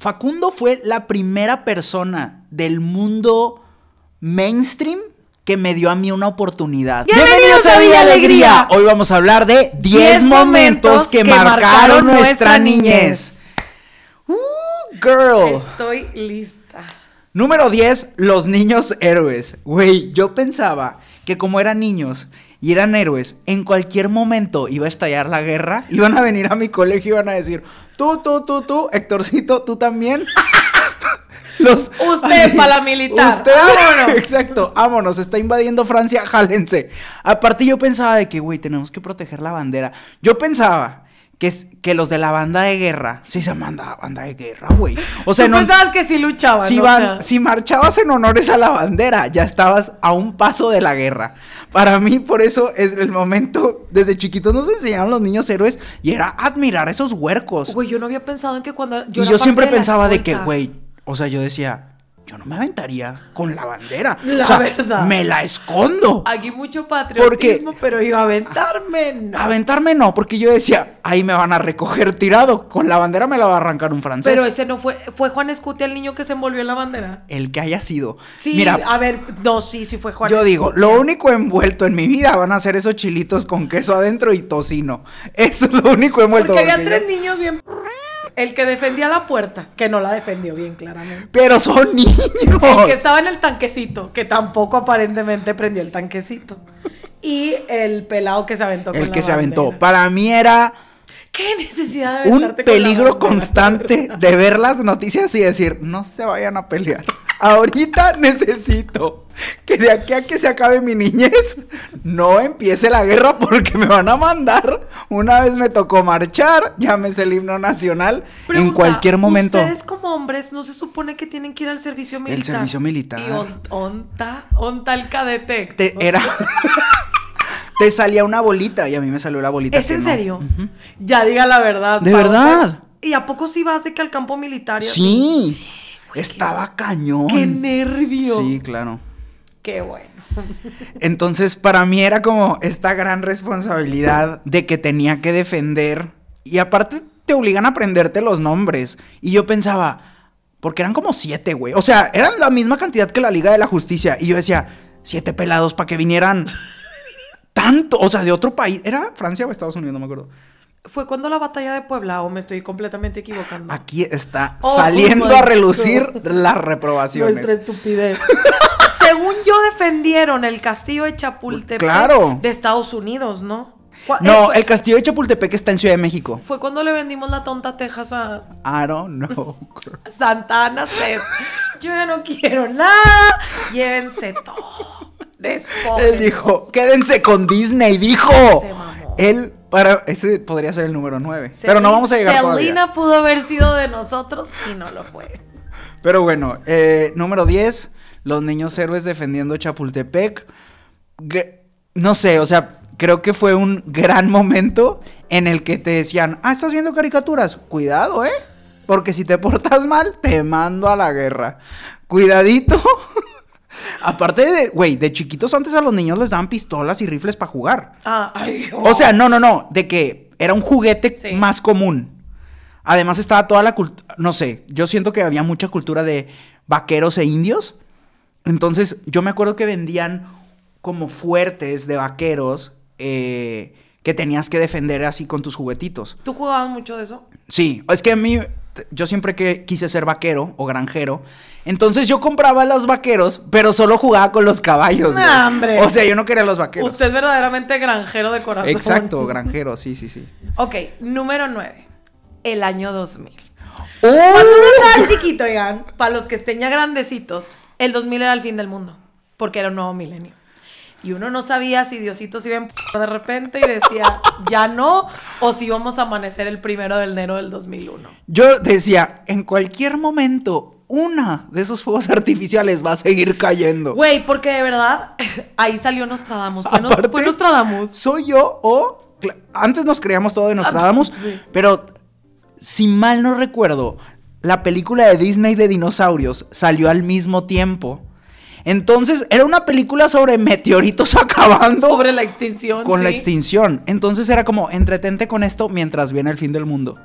Facundo fue la primera persona del mundo mainstream que me dio a mí una oportunidad. Bienvenidos a Villa Alegría. Hoy vamos a hablar de 10 momentos que, marcaron, marcaron nuestra niñez. Uh, girl. Estoy lista. Número 10, los niños héroes. Güey, yo pensaba que como eran niños y eran héroes, en cualquier momento iba a estallar la guerra, iban a venir a mi colegio y iban a decir, tú, tú, tú, tú, Héctorcito, tú también. Los, usted militar Usted, vámonos. Exacto, vámonos, está invadiendo Francia, jálense. Aparte yo pensaba de que, güey, tenemos que proteger la bandera. Yo pensaba que, que los de la banda de guerra, sí se manda banda de guerra, güey. O sea, ¿Tú no pensabas que sí luchaban. Si, van, si marchabas en honores a la bandera, ya estabas a un paso de la guerra. Para mí, por eso es el momento. Desde chiquitos nos enseñaron los niños héroes y era admirar esos huercos. Güey, yo no había pensado en que cuando. y yo siempre pensaba de que, güey, o sea, yo decía, yo no me aventaría con la bandera. La verdad. Me la escondo. Aquí mucho patriotismo, porque, pero yo aventarme no. Aventarme no, porque yo decía, ahí me van a recoger tirado. Con la bandera me la va a arrancar un francés. Pero ese no fue, fue Juan Escute el niño que se envolvió en la bandera. El que haya sido. Sí, Mira, a ver, no, sí, sí fue Juan. Yo digo, lo único envuelto en mi vida van a ser esos chilitos con queso adentro y tocino. Eso es lo único envuelto. Porque, porque había tres niños bien el que defendía la puerta, que no la defendió bien, claramente. Pero son niños. El que estaba en el tanquecito, que tampoco aparentemente prendió el tanquecito. Y el pelado que se aventó. El que se aventó. Para mí era... ¿Qué necesidad de Un peligro constante de ver las noticias y decir, no se vayan a pelear. Ahorita necesito que de aquí a que se acabe mi niñez no empiece la guerra porque me van a mandar. Una vez me tocó marchar, llámese el himno nacional, en cualquier momento. Ustedes como hombres no se supone que tienen que ir al servicio militar. El servicio militar. Y on, onta, onta el cadete. era... te salía una bolita y a mí me salió la bolita. ¿Es en serio? Ya diga la verdad. De verdad. ¿Y a poco sí vas de que al campo militar? sí. Estaba cañón. Qué nervio. Sí, claro. Qué bueno. Entonces, para mí era como esta gran responsabilidad de que tenía que defender. Y aparte, te obligan a aprenderte los nombres. Y yo pensaba, porque eran como siete, güey. O sea, eran la misma cantidad que la Liga de la Justicia. Y yo decía, siete pelados para que vinieran tanto. O sea, de otro país. ¿Era Francia o Estados Unidos? No me acuerdo. ¿Fue cuando la batalla de Puebla o me estoy completamente equivocando? Aquí está oh, oh saliendo a relucir las reprobaciones. Nuestra estupidez. Según yo defendieron el castillo de Chapultepec claro. de Estados Unidos, ¿no? No, eh, el castillo de Chapultepec está en Ciudad de México. Fue cuando le vendimos la tonta Texas a. I don't know. Santana Yo ya no quiero nada. Llévense todo. Después. Él dijo, quédense con Disney, dijo. Él ese podría ser el número 9. pero no vamos a llegar Selena todavía. pudo haber sido de nosotros y no lo fue. Pero bueno, eh, número 10, los niños héroes defendiendo Chapultepec. no sé, o sea, creo que fue un gran momento en el que te decían, ah, estás viendo caricaturas, cuidado, ¿eh? Porque si te portas mal, te mando a la guerra. Cuidadito Aparte de, güey, de chiquitos antes a los niños les daban pistolas y rifles para jugar. Ah, O sea, no, no, no, de que era un juguete más común. Además estaba toda la cultura, no sé, yo siento que había mucha cultura de vaqueros e indios. Entonces, yo me acuerdo que vendían como fuertes de vaqueros eh, que tenías que defender así con tus juguetitos. ¿Tú jugabas mucho de eso? Sí, es que a mí, yo siempre que quise ser vaquero o granjero, entonces yo compraba los vaqueros, pero solo jugaba con los caballos. hombre. O sea, yo no quería los vaqueros. Usted es verdaderamente granjero de corazón. Exacto, granjero, sí, sí, sí. Ok, número 9. El año 2000. Cuando uno estaba chiquito, oigan, para los que estén ya grandecitos, el 2000 era el fin del mundo, porque era un nuevo milenio. Y uno no sabía si Diosito se iba de repente y decía, ya no, o si vamos a amanecer el primero de enero del 2001. Yo decía, en cualquier momento, una de esos fuegos artificiales va a seguir cayendo. Güey, porque de verdad, ahí salió Nostradamus. Fue, Aparte, Nostradamus. Soy yo o... Antes nos creíamos todo de Nostradamus, pero si mal no recuerdo, la película de Disney de dinosaurios salió al mismo tiempo. Entonces, era una película sobre meteoritos acabando. Sobre la extinción. Con la extinción. Entonces era como, entretente con esto mientras viene el fin del mundo.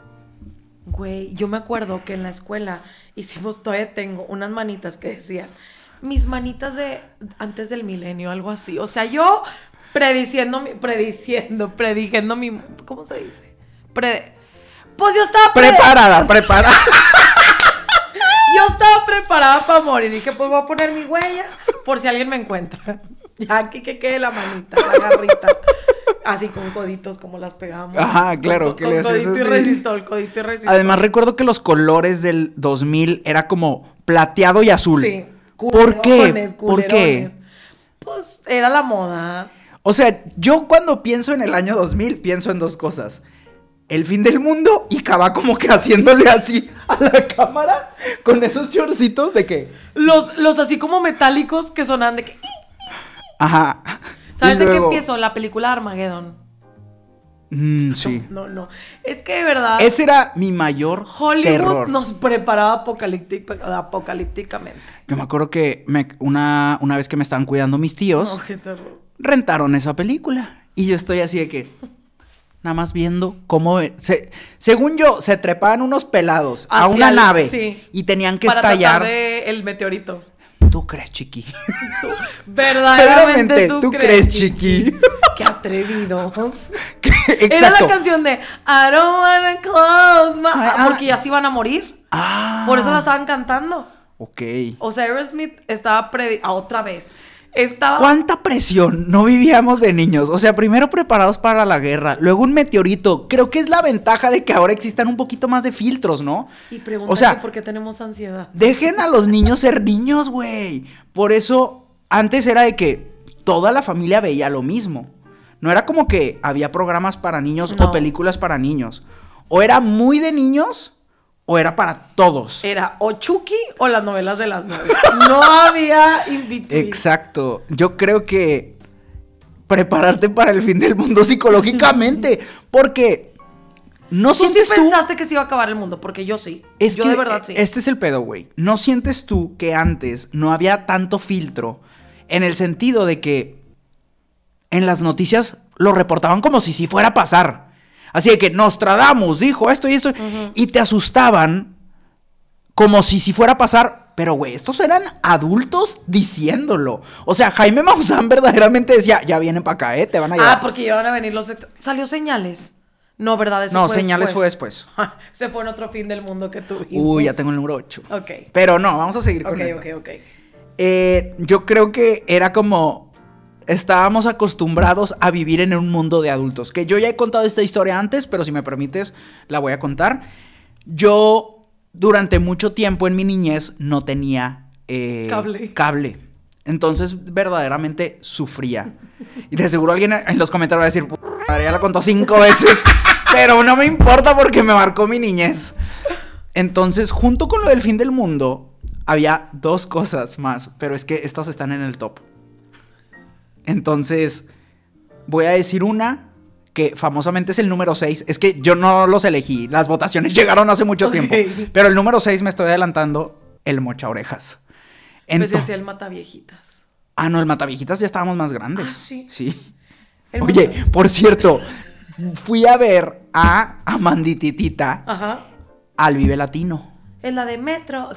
Güey, yo me acuerdo que en la escuela hicimos, todavía tengo unas manitas que decían, mis manitas de antes del milenio, algo así. O sea, yo prediciendo, prediciendo, Prediciendo mi... ¿Cómo se dice? Pues yo estaba... Preparada, preparada. preparada para morir. Y dije, pues voy a poner mi huella por si alguien me encuentra. Ya aquí que quede la manita, la garrita. Así con coditos, como las pegamos. Ajá, claro, codito codito y Además, recuerdo que los colores del 2000 era como plateado y azul. Sí. ¿Por qué? ¿Por qué? Pues era la moda. O sea, yo cuando pienso en el año 2000 pienso en dos cosas el fin del mundo y Cava como que haciéndole así a la cámara con esos chorcitos de que... Los, los así como metálicos que sonan de que... Ajá. ¿Sabes de qué empiezo? La película Armageddon. Mm, sí. No, no, Es que de verdad. Ese era mi mayor Hollywood nos preparaba apocalípticamente. Yo me acuerdo que me, una, una vez que me estaban cuidando mis tíos, oh, rentaron esa película. Y yo estoy así de que nada más viendo cómo... Eh, según yo, se trepaban unos pelados a una nave y tenían que Para estallar... De el meteorito. ¿Tú crees, chiqui? verdaderamente, ¿tú, crees, chiqui? Qué atrevidos. Era la canción de I don't wanna close ah, ah. porque ya se iban a morir. Ah. Por eso la estaban cantando. Ok. O sea, Aerosmith estaba predi... otra vez. ¿Cuánta presión no vivíamos de niños? O sea, primero preparados para la guerra, luego un meteorito. Creo que es la ventaja de que ahora existan un poquito más de filtros, ¿no? Y o sea, por qué tenemos ansiedad. Dejen a los niños ser niños, güey. Por eso, antes era de que toda la familia veía lo mismo. No era como que había programas para niños o películas para niños. O era muy de niños o era para todos. Era o Chucky o las novelas de las nueve. No había invitado. Exacto. Yo creo que prepararte para el fin del mundo psicológicamente, porque no sientes tú pensaste que se iba a acabar el mundo, porque yo sí. yo de verdad sí. Este es el pedo, güey. No sientes tú que antes no había tanto filtro en el sentido de que en las noticias lo reportaban como si sí fuera a pasar. Así que que Nostradamus dijo esto y esto. Y te asustaban como si, si fuera a pasar. Pero, güey, estos eran adultos diciéndolo. O sea, Jaime Maussan verdaderamente decía, ya vienen para acá, ¿eh? Te van a llevar. Ah, porque ya van a venir los... Salió señales. No, ¿verdad? Eso no, señales fue después. Se fue en otro fin del mundo que tú. Uy, ya tengo el número 8. Ok. Pero no, vamos a seguir con esto. Ok, ok, ok. Eh, yo creo que era como estábamos acostumbrados a vivir en un mundo de adultos. Que yo ya he contado esta historia antes, pero si me permites, la voy a contar. Yo durante mucho tiempo en mi niñez no tenía eh, cable. cable. Entonces verdaderamente sufría. Y de seguro alguien en los comentarios va a decir, ya la contó cinco veces, pero no me importa porque me marcó mi niñez. Entonces, junto con lo del fin del mundo, había dos cosas más, pero es que estas están en el top. Entonces, voy a decir una que famosamente es el número 6. Es que yo no los elegí, las votaciones llegaron hace mucho tiempo. Pero el número 6 me estoy adelantando, el mocha orejas. Pues Entonces, el mata viejitas. Ah, no, el mata viejitas ya estábamos más grandes. Ah, sí. Oye, por cierto, fui a ver a Amandititita al Vive Latino es la de Metro,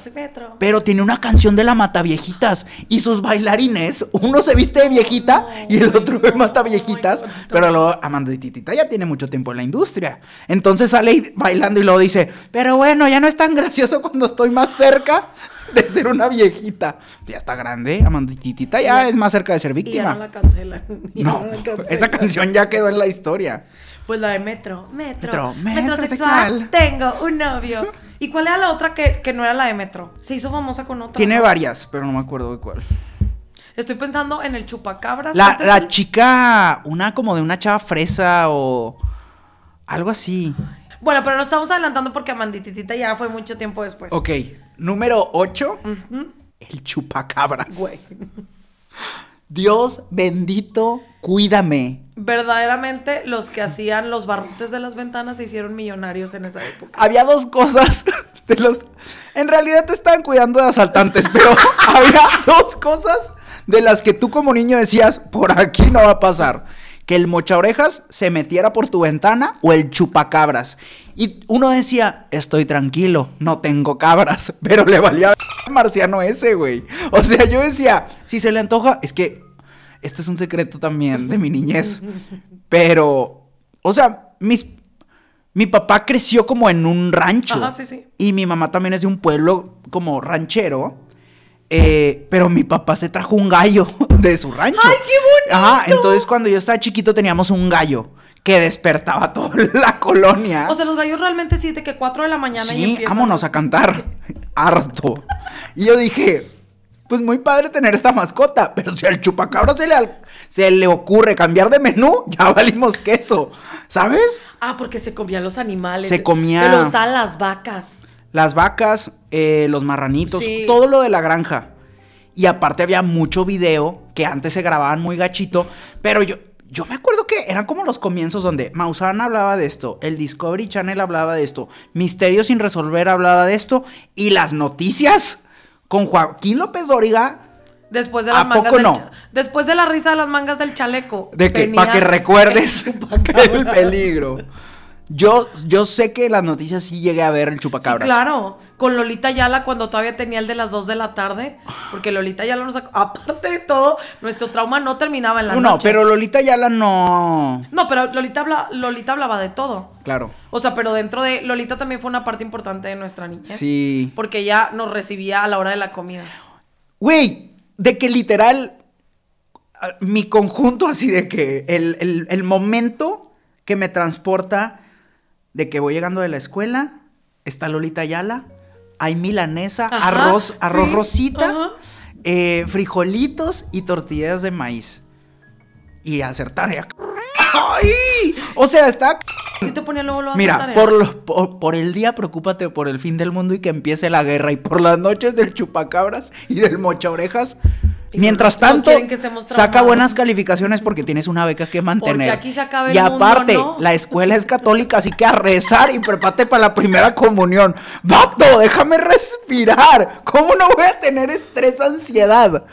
Pero tiene una canción de la Mata Viejitas y sus bailarines, uno se viste de viejita y el otro de Mata Viejitas, pero luego Amanda ya tiene mucho tiempo en la industria. Entonces sale bailando y luego dice, pero bueno, ya no es tan gracioso cuando estoy más cerca de ser una viejita. Ya está grande, Amandititita ya, ya es más cerca de ser víctima. Y la cancelan. No, esa canción ya quedó en la historia. Pues la de Metro, Metro, Metro, metro, metro sexual. Tengo un novio. ¿Y cuál era la otra que, no era la de Metro? Se hizo famosa con otra. Tiene varias, pero no me acuerdo de cuál. Estoy pensando en el chupacabras. La, chica, una como de una chava fresa o algo así. Bueno, pero nos estamos adelantando porque Amandititita ya fue mucho tiempo después. Ok. Número 8. El chupacabras. Dios bendito cuídame. Verdaderamente los que hacían los barrotes de las ventanas se hicieron millonarios en esa época. Había dos cosas de los... En realidad te estaban cuidando de asaltantes, pero había dos cosas de las que tú como niño decías, por aquí no va a pasar. Que el mocha orejas se metiera por tu ventana o el chupacabras. Y uno decía, estoy tranquilo, no tengo cabras, pero le valía marciano ese, güey. O sea, yo decía, si se le antoja, es que este es un secreto también de mi niñez. Pero, o sea, mis, mi papá creció como en un rancho. Ajá, sí, sí. Y mi mamá también es de un pueblo como ranchero. Eh, pero mi papá se trajo un gallo de su rancho. ¡Ay, qué bonito! Ajá, entonces cuando yo estaba chiquito teníamos un gallo que despertaba toda la colonia. O sea, los gallos realmente sí, de que cuatro de la mañana sí, y vámonos a cantar. Harto. Y yo dije, pues muy padre tener esta mascota, pero si al chupacabra se le, se le ocurre cambiar de menú, ya valimos queso, ¿sabes? Ah, porque se comían los animales. Se comían. Pero gustaban las vacas. Las vacas, eh, los marranitos, todo lo de la granja. Y aparte había mucho video que antes se grababan muy gachito, pero yo, yo me acuerdo que eran como los comienzos donde Mausana hablaba de esto, el Discovery Channel hablaba de esto, Misterio sin resolver hablaba de esto y las noticias con Joaquín López Origa. Después de, Después de la risa de las mangas del chaleco. De que, para que recuerdes el peligro. Yo, sé que las noticias sí llegué a ver el chupacabras. claro. Con Lolita Yala cuando todavía tenía el de las 2 de la tarde. Porque Lolita Yala nos sacó. Aparte de todo, nuestro trauma no terminaba en la uh, noche. No, pero Lolita Yala no. No, pero Lolita, habla, Lolita hablaba de todo. Claro. O sea, pero dentro de. Lolita también fue una parte importante de nuestra niñez. Sí. Porque ella nos recibía a la hora de la comida. Güey, de que literal. Mi conjunto así de que el, el momento que me transporta de que voy llegando de la escuela, está Lolita Yala, hay milanesa, arroz, arroz rosita, eh, frijolitos y tortillas de maíz. Y hacer tarea. ¡Ay! O sea, está te luego lo Mira, por, los, por, el día preocúpate por el fin del mundo y que empiece la guerra. Y por las noches del chupacabras y del mocha orejas. Mientras tanto, saca buenas calificaciones porque tienes una beca que mantener. aquí y aparte, la escuela es católica, así que a rezar y prepárate para la primera comunión. ¡Vato, déjame respirar! ¿Cómo no voy a tener estrés, ansiedad?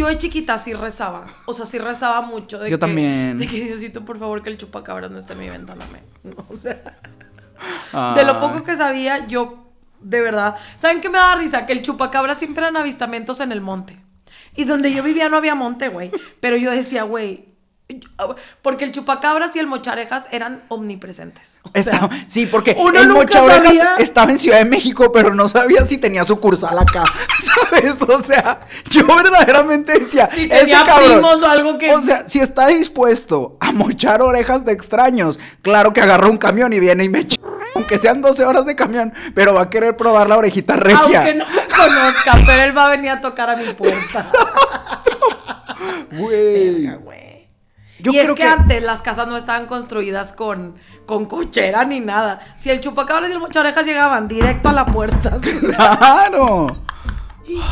Yo de chiquita sí rezaba. O sea, sí rezaba mucho. Yo también. De que Diosito, por favor, que el chupacabra no esté en mi ventana. O sea. De lo poco que sabía, yo. De verdad. ¿Saben qué me daba risa? Que el chupacabra siempre eran avistamientos en el monte. Y donde yo vivía no había monte, güey. Pero yo decía, güey, porque el chupacabras y el mocharejas eran omnipresentes. sí, porque el mocharejas estaba en Ciudad de México, pero no sabía si tenía sucursal acá. ¿Sabes? O sea, yo verdaderamente decía. Si ese cabrón, o algo que. O sea, si está dispuesto a mochar orejas de extraños, claro que agarró un camión y viene y me Aunque sean 12 horas de camión, pero va a querer probar la orejita regia. Aunque no conozca, pero él va a venir a tocar a mi puerta. Güey. Yo creo es que, antes las casas no estaban construidas con, con cochera ni nada. Si el chupacabras y el mocharejas llegaban directo a la puerta. ¡Claro!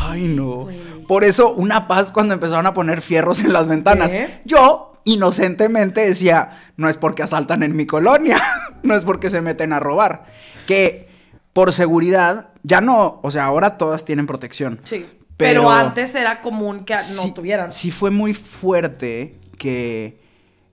Ay, no. Por eso, una paz cuando empezaron a poner fierros en las ventanas. Yo, inocentemente, decía: no es porque asaltan en mi colonia, no es porque se meten a robar. Que por seguridad, ya no, o sea, ahora todas tienen protección. Sí. Pero, antes era común que no tuvieran. Sí, fue muy fuerte que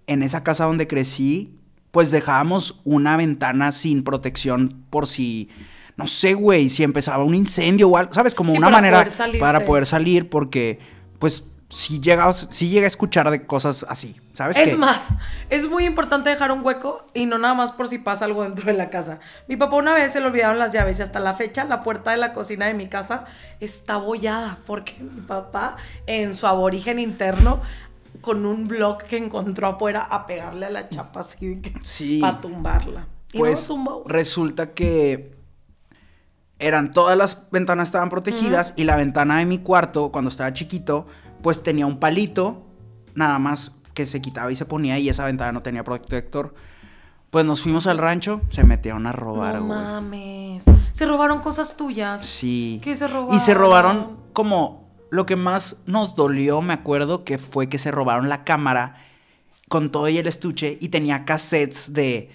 en esa casa donde crecí, pues dejábamos una ventana sin protección por si, no sé, güey, si empezaba un incendio o algo, ¿sabes? Como una manera para poder salir porque, pues, si llegas, si llega a escuchar de cosas así, ¿sabes? Es más, es muy importante dejar un hueco y no nada más por si pasa algo dentro de la casa. Mi papá una vez se le olvidaron las llaves y hasta la fecha la puerta de la cocina de mi casa está bollada porque mi papá en su aborigen interno con un blog que encontró afuera a pegarle a la chapa así sí, para tumbarla. Y pues resulta que eran todas las ventanas estaban protegidas y la ventana de mi cuarto cuando estaba chiquito pues tenía un palito nada más que se quitaba y se ponía y esa ventana no tenía protector. Pues nos fuimos al rancho, se metieron a robar, No mames. Se robaron cosas tuyas. Sí. ¿Qué se robaron? Y se robaron como lo que más nos dolió, me acuerdo, que fue que se robaron la cámara con todo y el estuche y tenía cassettes de,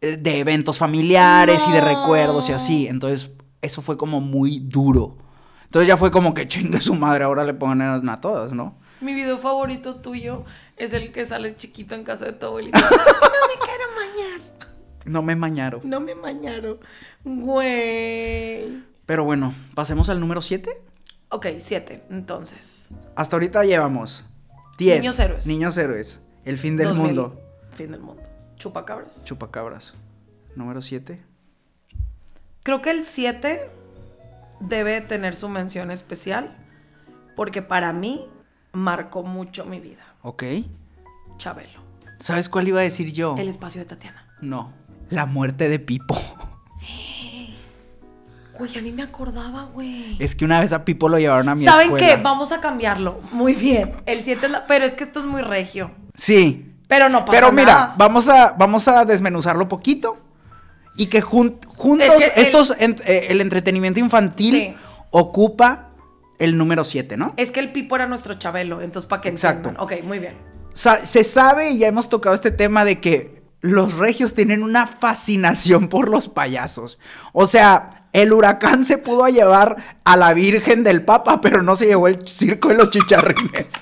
eh, de eventos familiares y de recuerdos y así. Entonces, eso fue como muy duro. Entonces ya fue como que chingue su madre, ahora le ponen a todas, ¿no? Mi video favorito tuyo es el que sale chiquito en casa de tu abuelita. no me quiero mañar. No me mañaron. No me mañaron. Güey. Pero bueno, pasemos al número 7. Ok, siete, entonces. Hasta ahorita llevamos diez Niños héroes. Niños héroes. El fin del mundo. Fin del mundo. Chupacabras. Chupacabras. Número 7. Creo que el 7 debe tener su mención especial porque para mí marcó mucho mi vida. Ok. Chabelo. ¿Sabes cuál iba a decir yo? El espacio de Tatiana. No. La muerte de Pipo. Güey, a mí me acordaba, güey. Es que una vez a Pipo lo llevaron a mi escuela. ¿Saben qué? Vamos a cambiarlo. Muy bien. El 7 Pero es que esto es muy regio. Sí. Pero no pasa Pero mira, Vamos, a, vamos a desmenuzarlo poquito. Y que juntos, el... estos, eh, el entretenimiento infantil ocupa el número 7, ¿no? Es que el Pipo era nuestro Chabelo, entonces para qué... Exacto. Ok, muy bien. se sabe, y ya hemos tocado este tema, de que los regios tienen una fascinación por los payasos. O sea, el huracán se pudo llevar a la Virgen del Papa, pero no se llevó el circo de los chicharrines.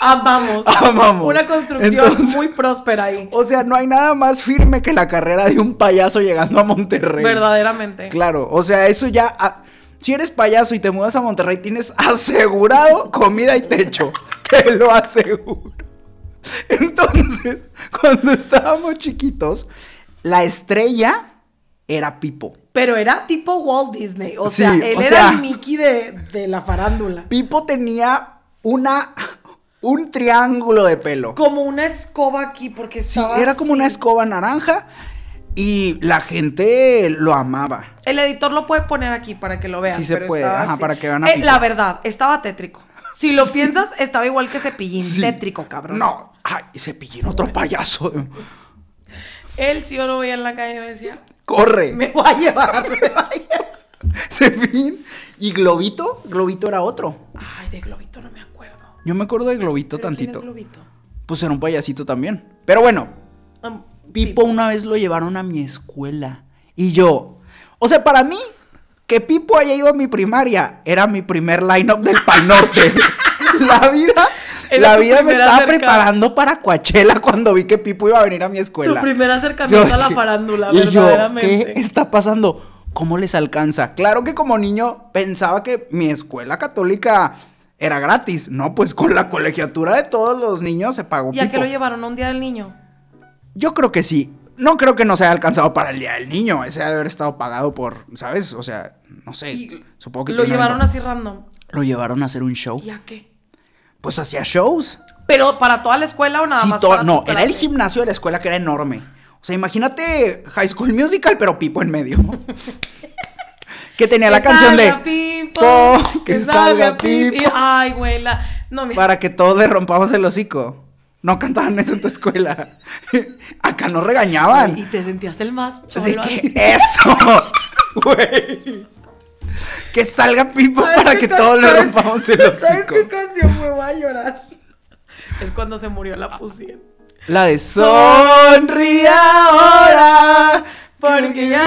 Amamos. Amamos. Una construcción muy próspera ahí. O sea, no hay nada más firme que la carrera de un payaso llegando a Monterrey. Verdaderamente. Claro, o sea, eso ya... Ah, si eres payaso y te mudas a Monterrey, tienes asegurado comida y techo. Te lo aseguro. Entonces, cuando estábamos chiquitos, la estrella era Pipo. Pero era tipo Walt Disney. O sea, él era el Mickey de, la farándula. Pipo tenía una. Un triángulo de pelo. Como una escoba aquí, porque Sí, era como una escoba naranja. Y la gente lo amaba. El editor lo puede poner aquí para que lo vean. Sí, se puede. Ajá, para que vean a eh, La verdad, estaba tétrico. Si lo piensas, estaba igual que Cepillín. Tétrico, cabrón. No. Ay, Cepillín, otro payaso. Él, si yo lo veía en la calle, decía: ¡Corre! Me voy a llevar, me voy a llevar. ¿Y Globito? Globito era otro. Ay, de Globito no me acuerdo. Yo me acuerdo de Globito tantito. Globito? Pues era un payasito también. Pero bueno, um, Pipo, una vez lo llevaron a mi escuela. Y yo, o sea, para mí, que Pipo haya ido a mi primaria era mi primer line-up del Pal la vida la vida me estaba preparando para Coachella cuando vi que Pipo iba a venir a mi escuela. Tu primer acercamiento a la farándula, verdaderamente. ¿Qué está pasando? ¿Cómo les alcanza? Claro que como niño pensaba que mi escuela católica era gratis. No, pues con la colegiatura de todos los niños se pagó. ¿Y a qué lo llevaron? un día del niño? Yo creo que sí. No creo que no se haya alcanzado para el día del niño. Ese debe haber estado pagado por, ¿sabes? O sea, no sé. supongo que. Lo llevaron así random. Lo llevaron a hacer un show. ¿Y a qué? Pues hacía shows. Pero para toda la escuela o nada más. no, era el gimnasio de la escuela que era enorme. O sea, imagínate High School Musical, pero Pipo en medio. que tenía la canción de pipo, que, salga, Pipo. ay, güey Para que todos le rompamos el hocico. No cantaban eso en tu escuela. Acá no regañaban. Y te sentías el más cholo. Así que eso. Güey que salga Pipo para que todos lo rompamos el hocico. ¿Sabes qué canción me va a llorar? Es cuando se murió la pusieron. La de sonríe ahora, porque ya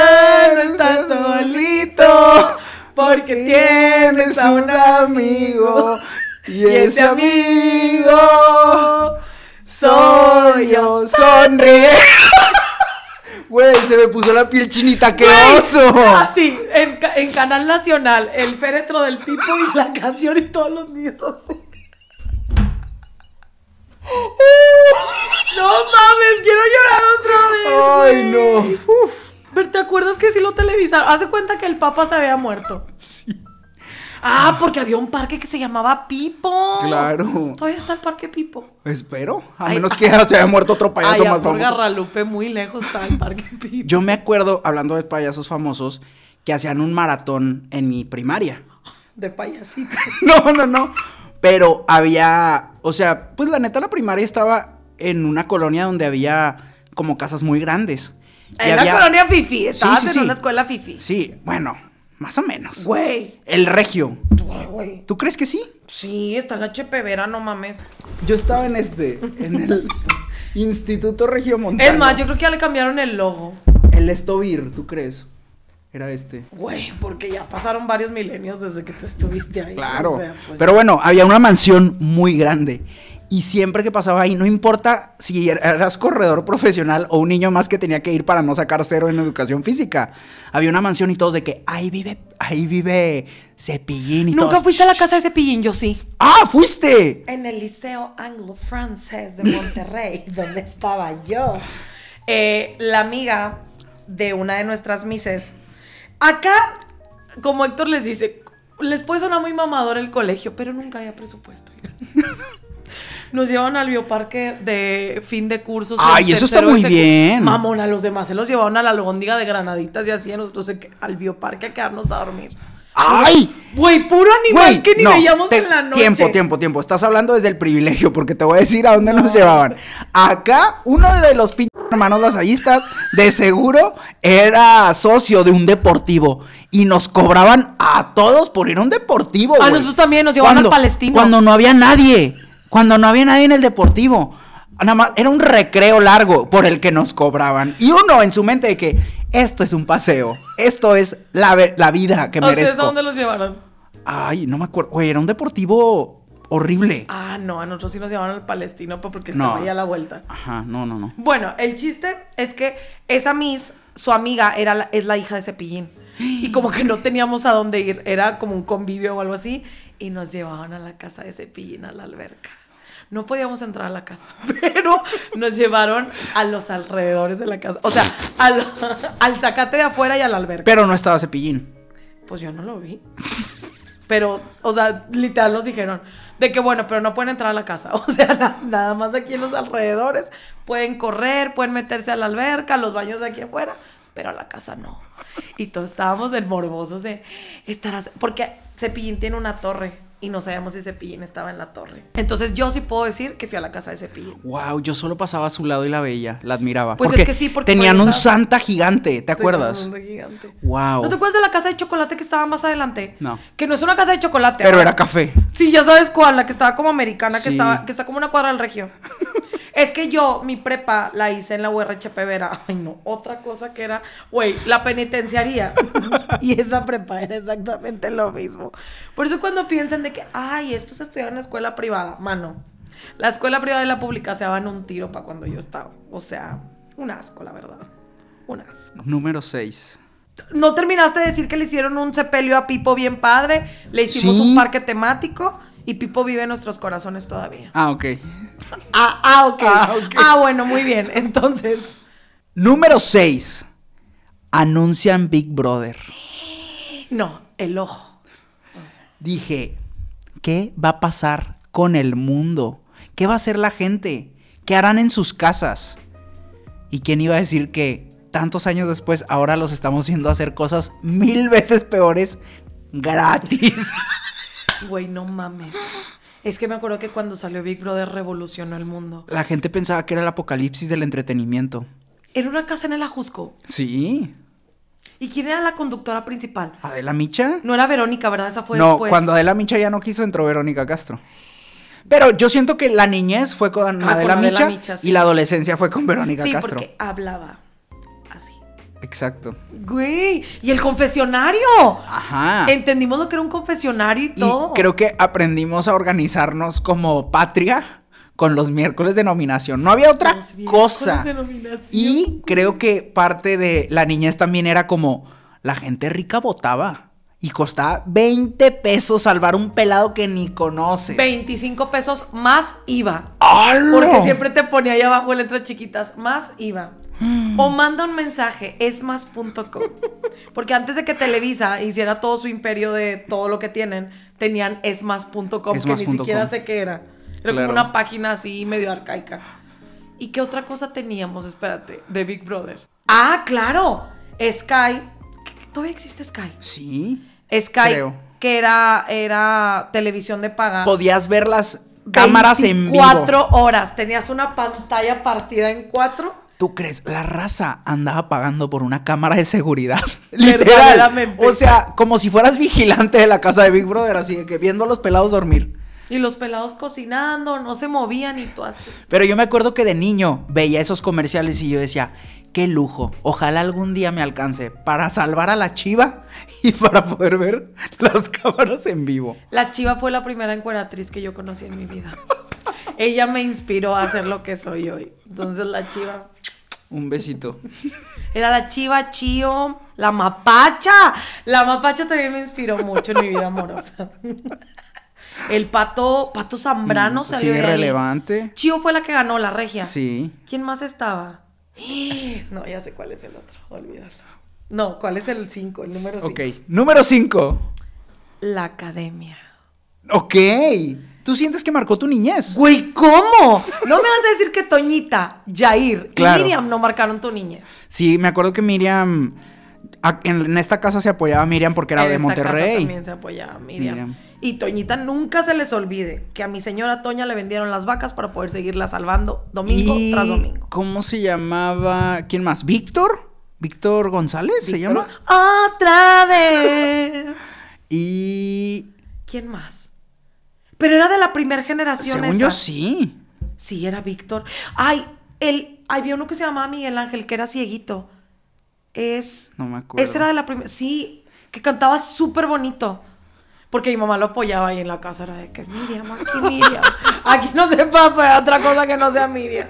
no estás solito, porque tienes a un amigo, y ese amigo soy yo, sonríe. Güey, se me puso la piel chinita, qué oso. Así, en, en Canal Nacional, el féretro del Pipo y la canción y todos los niños No mames, quiero llorar otra vez. Ay, no. Pero ¿te acuerdas que sí lo televisaron? Hace cuenta que el Papa se había muerto. Sí. Ah, porque había un parque que se llamaba Pipo. Claro. Todavía está el parque Pipo. Espero. A menos ah, que se haya muerto otro payaso más famoso. Garralupe, muy lejos está el parque Pipo. Yo me acuerdo, hablando de payasos famosos, que hacían un maratón en mi primaria. De payasito. no, no, no. Pero había, o sea, pues la neta la primaria estaba en una colonia donde había como casas muy grandes. En la colonia fifi, estabas en una escuela fifi. Sí, bueno, más o menos. Güey. El regio. ¿Tú crees que sí? Sí, está la HP verano, mames. Yo estaba en este, en el Instituto Regiomontano. Es más, yo creo que ya le cambiaron el logo. El Estovir, ¿tú crees? Era este. Güey, porque ya pasaron varios milenios desde que tú estuviste ahí. Claro. Pues Pero bueno, había una mansión muy grande y siempre que pasaba ahí, no importa si er-, eras corredor profesional o un niño más que tenía que ir para no sacar cero en educación física. Había una mansión y todos de que ahí vive, ahí vive Cepillín y Nunca fuiste a la casa de Cepillín, yo sí. ¡Ah, fuiste! En el Liceo Anglo-Francés de Monterrey, donde estaba yo. Eh, la amiga de una de nuestras mises. Acá, como Héctor les dice, les puede sonar muy mamador el colegio, pero nunca había presupuesto. Nos llevaban al bioparque de fin de cursos. Ay, eso está muy bien. Mamón, a los demás se los llevaban a la albóndiga de granaditas y así a nosotros eh, al bioparque a quedarnos a dormir. ¡Ay! Güey, puro animal que ni veíamos en la noche. Tiempo, tiempo, tiempo. Estás hablando desde el privilegio, porque te voy a decir a dónde nos llevaban. Acá, uno de los pinches hermanos lasallistas, de seguro, era socio de un deportivo. Y nos cobraban a todos por ir a un deportivo. A ah, nosotros también nos llevaban al Palestino. Cuando no había nadie cuando no había nadie en el deportivo. Nada más, era un recreo largo por el que nos cobraban. Y uno en su mente de que esto es un paseo, esto es la, vida que merezco. a dónde los llevaron? Ay, no me acuerdo. Oye, era un deportivo horrible. Ah, no, a nosotros sí nos llevaron al palestino porque estaba no. ya la vuelta. Ajá, no, no, no. Bueno, el chiste es que esa Miss, su amiga, era es la hija de Cepillín. Y como que no teníamos a dónde ir, era como un convivio o algo así. Y nos llevaban a la casa de Cepillín, a la alberca. No podíamos entrar a la casa, pero nos llevaron a los alrededores de la casa. O sea, al, zacate de afuera y al alberca Pero no estaba cepillín. Pues yo no lo vi. Pero, o sea, literal nos dijeron de que bueno, pero no pueden entrar a la casa. O sea, nada más aquí en los alrededores. Pueden correr, pueden meterse a la alberca, los baños de aquí afuera, pero a la casa no. Y todos estábamos en morbosos de estar Porque Cepillín tiene una torre y no sabíamos si Cepillín estaba en la torre. Entonces yo sí puedo decir que fui a la casa de Cepillín. Wow, yo solo pasaba a su lado y la veía, la admiraba. Pues es que sí, porque tenían un santa gigante, ¿te acuerdas? Un santa gigante. Wow. ¿No te acuerdas de la casa de chocolate que estaba más adelante? No. Que no es una casa de chocolate. Pero era café. Sí, ya sabes cuál, la que estaba como americana, que estaba que está como una cuadra del regio. Es que yo, mi prepa, la hice en la URHP Vera. Ay, no, otra cosa que era, güey, la penitenciaría. y esa prepa era exactamente lo mismo. Por eso cuando piensan de que, ay, estos estudiaron en escuela privada, mano. La escuela privada y la pública se daban un tiro para cuando yo estaba. O sea, un asco, la verdad. Un asco. Número 6. ¿No terminaste de decir que le hicieron un sepelio a Pipo bien padre? Le hicimos un parque temático y Pipo vive en nuestros corazones todavía. Ah, ok. Ah, ah, ah, ok. Ah, bueno, muy bien. Entonces. Número 6. Anuncian Big Brother. No, el ojo. Dije, ¿qué va a pasar con el mundo? ¿Qué va a hacer la gente? ¿Qué harán en sus casas? ¿Y quién iba a decir que tantos años después ahora los estamos viendo hacer cosas mil veces peores gratis? Güey, no mames. Es que me acuerdo que cuando salió Big Brother revolucionó el mundo. La gente pensaba que era el apocalipsis del entretenimiento. Era una casa en el Ajusco. Sí. ¿Y quién era la conductora principal? ¿Adela Micha? No era Verónica, ¿verdad? Esa fue después. No, cuando Adela Micha ya no quiso, entró Verónica Castro. Pero yo siento que la niñez fue con, ah, Adela, Micha, y la adolescencia fue con Verónica Castro. Sí, porque hablaba. Exacto. Güey, y el confesionario. Ajá. Entendimos lo que era un confesionario y todo. creo que aprendimos a organizarnos como patria con los miércoles de nominación. No había otra cosa. y creo que parte de la niñez también era como la gente rica votaba. Y costaba 20 pesos salvar un pelado que ni conoces. 25 pesos más IVA. Porque siempre te ponía ahí abajo letras chiquitas. Más IVA. Mm. O manda un mensaje, esmas.com. Porque antes de que Televisa hiciera todo su imperio de todo lo que tienen, tenían esmas.com, que ni siquiera sé qué era. Era como una página así medio arcaica. ¿Y qué otra cosa teníamos? Espérate, de Big Brother. Ah, claro. Sky. ¿Todavía existe Sky? Sí. Sky, que era, era televisión de paga. Podías ver las cámaras en Cuatro horas. Tenías una pantalla partida en cuatro ¿Tú crees? La raza andaba pagando por una cámara de seguridad. Literal. O sea, como si fueras vigilante de la casa de Big Brother, así que viendo a los pelados dormir. Y los pelados cocinando, no se movían y todo así. Pero yo me acuerdo que de niño veía esos comerciales y yo decía, qué lujo, ojalá algún día me alcance para salvar a la chiva y para poder ver las cámaras en vivo. La chiva fue la primera encueratriz que yo conocí en mi vida. Ella me inspiró a ser lo que soy hoy. Entonces la chiva un besito. Era la chiva, chío, la mapacha. La mapacha también me inspiró mucho en mi vida amorosa. El pato, pato Zambrano mm, salió. relevante. Chío fue la que ganó la regia. Sí. ¿Quién más estaba? No, ya sé cuál es el otro, olvídalo. No, ¿cuál es el 5? El número 5. Ok, número 5. La academia. Ok tú sientes que marcó tu niñez. Güey, ¿cómo? No me vas a decir que Toñita, Jair Miriam no marcaron tu niñez. Sí, me acuerdo que Miriam. En esta casa se apoyaba Miriam porque era de esta Monterrey. Casa también se apoyaba Miriam. Y Toñita nunca se les olvide que a mi señora Toña le vendieron las vacas para poder seguirla salvando domingo tras domingo. ¿Cómo se llamaba? ¿Quién más? ¿Víctor? ¿Víctor González se llama? Otra vez. y. ¿Quién más? Pero era de la primera generación Según yo sí. Sí, era Víctor. Ay, él, había uno que se llamaba Miguel Ángel, que era cieguito. Es. No me acuerdo. Ese era de la primera. Sí, que cantaba súper bonito. Porque mi mamá lo apoyaba ahí en la casa. Era de que Miriam, aquí Miriam. Aquí no sepa otra cosa que no sea Miriam.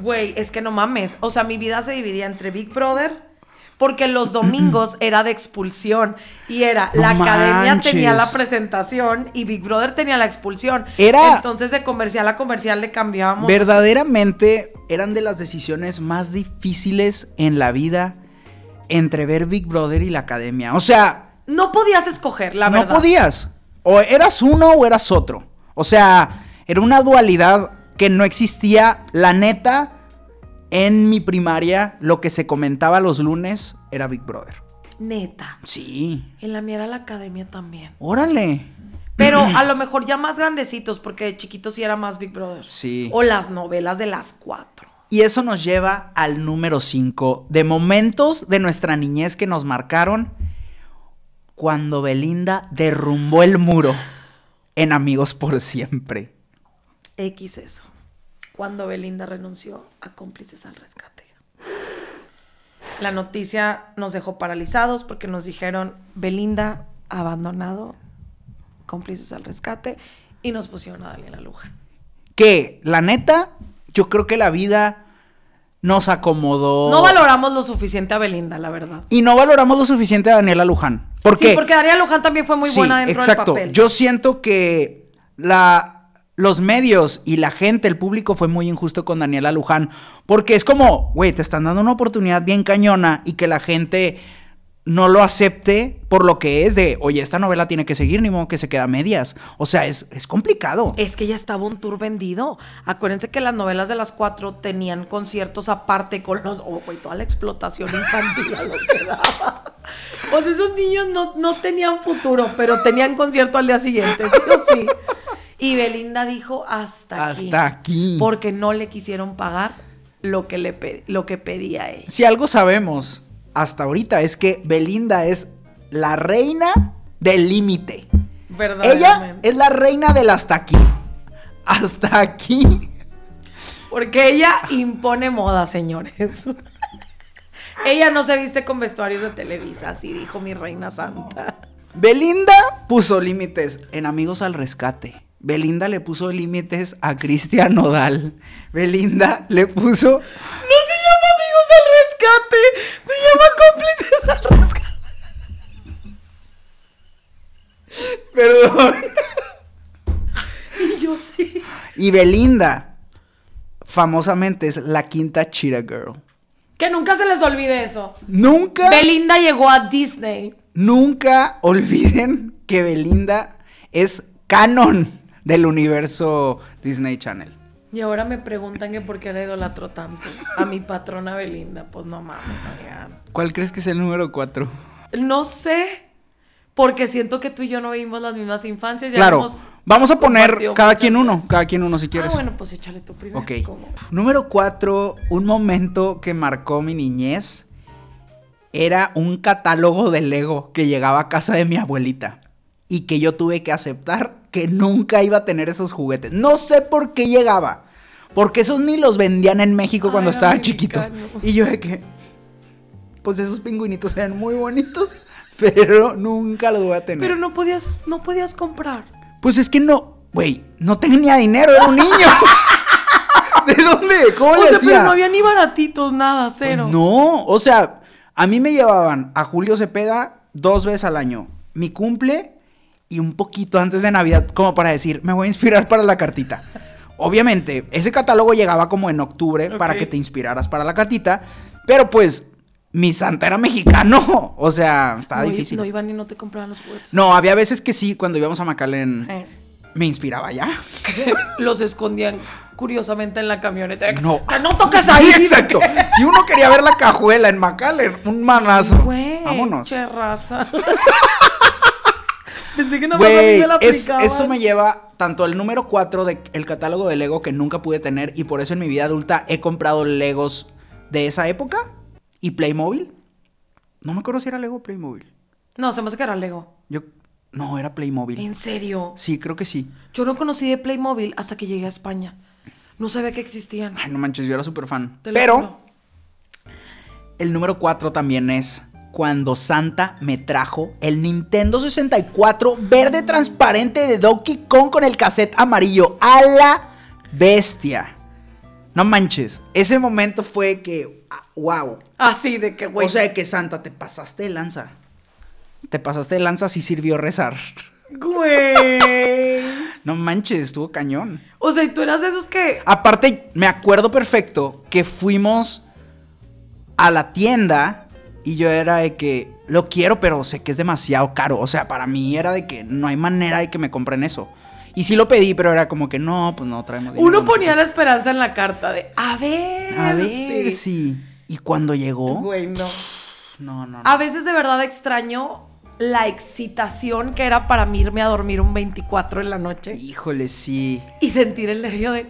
Güey, es que no mames. O sea, mi vida se dividía entre Big Brother porque los domingos era de expulsión y era la academia tenía la presentación y Big Brother tenía la expulsión. Era entonces de comercial a comercial le cambiábamos. Verdaderamente eran de las decisiones más difíciles en la vida entre ver Big Brother y la academia. O sea, no podías escoger, la verdad. No podías. O eras uno o eras otro. O sea, era una dualidad que no existía, la neta en mi primaria, lo que se comentaba los lunes era Big Brother. Neta. Sí. En la mía era la academia también. Órale. Pero a lo mejor ya más grandecitos, porque de chiquitos sí era más Big Brother. Sí. O las novelas de las cuatro. Y eso nos lleva al número cinco de momentos de nuestra niñez que nos marcaron cuando Belinda derrumbó el muro en Amigos por Siempre. X eso cuando Belinda renunció a cómplices al rescate. La noticia nos dejó paralizados porque nos dijeron Belinda abandonado, cómplices al rescate, y nos pusieron a Daniela Luján. Que, la neta, yo creo que la vida nos acomodó. No valoramos lo suficiente a Belinda, la verdad. Y no valoramos lo suficiente a Daniela Luján. ¿Por sí, porque Daniela Luján también fue muy buena dentro del papel. Yo siento que la los medios y la gente, el público fue muy injusto con Daniela Luján, porque es como, güey, te están dando una oportunidad bien cañona y que la gente no lo acepte por lo que es de, oye, esta novela tiene que seguir, ni modo que se queda a medias. O sea, es, complicado. Es que ya estaba un tour vendido. Acuérdense que las novelas de las cuatro tenían conciertos aparte con los, oh, güey, toda la explotación infantil lo que daba. O pues sea, esos niños no, no tenían futuro, pero tenían concierto al día siguiente, sí sí. Y Belinda dijo hasta, aquí. Hasta aquí. Porque no le quisieron pagar lo que, le lo que pedía ella. Si algo sabemos hasta ahorita es que Belinda es la reina del límite. Ella es la reina del hasta aquí. Hasta aquí. Porque ella impone moda, señores. ella no se viste con vestuarios de Televisa, así dijo mi reina santa. Belinda puso límites en Amigos al Rescate. Belinda le puso límites a Cristian Nodal. Belinda le puso. No se llama amigos al rescate, se llama cómplices al rescate. Perdón. y yo sí. Y Belinda, famosamente, es la quinta Cheetah Girl. Que nunca se les olvide eso. Nunca. Belinda llegó a Disney. Nunca olviden que Belinda es canon del universo Disney Channel. Y ahora me preguntan que por qué la idolatro tanto a mi patrona Belinda. Pues no mames, ¿Cuál crees que es el número cuatro? No sé, porque siento que tú y yo no vivimos las mismas infancias. claro, vamos a poner cada quien uno, cada quien uno si ah, quieres. Ah, bueno, pues échale tu primero. Ok. Número cuatro, un momento que marcó mi niñez era un catálogo de Lego que llegaba a casa de mi abuelita y que yo tuve que aceptar nunca iba a tener esos juguetes. No sé por qué llegaba. Porque esos ni los vendían en México cuando estaba chiquito. Y yo de que. Pues esos pingüinitos eran muy bonitos, pero nunca los voy a tener. Pero no podías, no podías comprar. Pues es que no, güey, no tenía dinero, era un niño. ¿De dónde? ¿Cómo o le sea, no había ni baratitos, nada, pues, cero. no, o sea, a mí me llevaban a Julio Cepeda dos veces al año. Mi cumple y un poquito antes de Navidad como para decir, me voy a inspirar para la cartita. Obviamente, ese catálogo llegaba como en octubre para que te inspiraras para la cartita, pero pues mi santa era mexicano, o sea, estaba difícil. No iban y no te compraban los juguetes. No, había veces que sí, cuando íbamos a McAllen... Eh. me inspiraba ya. los escondían curiosamente en la camioneta. No, no toques ahí. exacto. Si uno quería ver la cajuela en McAllen, un manazo. Sí, güey, Vámonos. Che raza. Eso ¿eh? me lleva tanto al número 4 del catálogo de Lego que nunca pude tener y por eso en mi vida adulta he comprado Legos de esa época y Playmobil. No me acuerdo si era Lego o Playmobil. No, se me hace que era Lego. Yo no, era Playmobil. ¿En serio? Sí, creo que sí. Yo no conocí de Playmobil hasta que llegué a España. No sabía que existían. Ay, no manches, yo era súper fan. Pero el número 4 también es cuando Santa me trajo el Nintendo 64 verde transparente de Donkey Kong con el cassette amarillo. A la bestia. No manches. Ese momento fue que. Ah, ¡Wow! Así ah, de que, güey. O sea, que Santa, te pasaste de lanza. Te pasaste de lanza si sirvió rezar. Güey. no manches, estuvo cañón. O sea, y tú eras de esos que. Aparte, me acuerdo perfecto que fuimos a la tienda y yo era de que lo quiero, pero sé que es demasiado caro. O sea, para mí era de que no hay manera de que me compren eso. Y sí lo pedí, pero era como que no, pues no traemos Uno ponía la esperanza en la carta de, a ver. A ver, sí. Y cuando llegó. Güey, No, no, no. A veces de verdad extraño la excitación que era para mí irme a dormir un 24 en la noche. Híjole, sí. Y sentir el nervio de,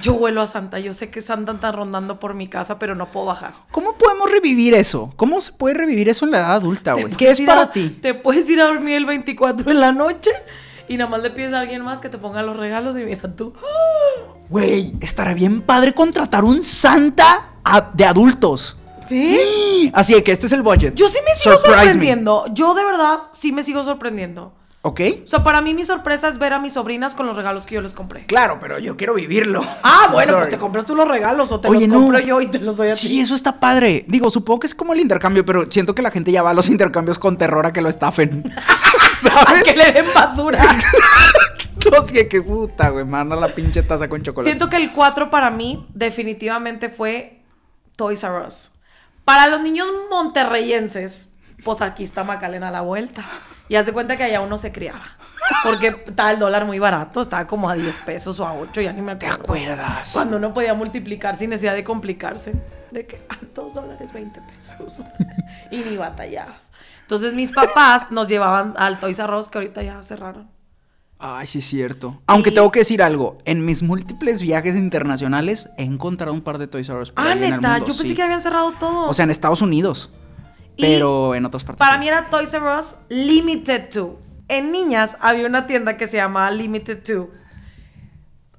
yo vuelo a Santa, yo sé que Santa está rondando por mi casa, pero no puedo bajar. ¿Cómo podemos revivir eso? ¿Cómo se puede revivir eso en la edad adulta, güey? ¿Qué es para ti? Te puedes ir a dormir el 24 de la noche y nada más le pides a alguien más que te ponga los regalos y mira tú. Güey, estará bien padre contratar un Santa de adultos. ¿Ves? Así que este es el budget. Yo sí me sigo sorprendiendo. Yo de verdad sí me sigo sorprendiendo. ¿Ok? O sea, para mí mi sorpresa es ver a mis sobrinas con los regalos que yo les compré. Claro, pero yo quiero vivirlo. Ah, bueno, pues te compras tú los regalos o te los compro yo y te los doy a Sí, eso está padre. Digo, supongo que es como el intercambio, pero siento que la gente ya va a los intercambios con terror a que lo estafen. ¿Sabes? A que le den basura. sí qué puta, güey. Manda la pinche taza con chocolate. Siento que el 4 para mí definitivamente fue Toys R Us. Para los niños monterreyenses, pues aquí está Macalena a la vuelta. Y hace cuenta que allá uno se criaba. Porque estaba el dólar muy barato, estaba como a 10 pesos o a 8, ya ni me acuerdo. ¿Te acuerdas? Cuando uno podía multiplicar sin necesidad de complicarse. De que a ah, 2 dólares 20 pesos. y ni batallabas. Entonces mis papás nos llevaban al Toys R Us, que ahorita ya cerraron. Ay, sí, es cierto. Aunque tengo que decir algo. En mis múltiples viajes internacionales he encontrado un par de Toys R Us. ah, neta, yo pensé que habían cerrado todos. O sea, en Estados Unidos. Pero en otros partes. Para mí era Toys R Us Limited to. En niñas había una tienda que se llamaba Limited to.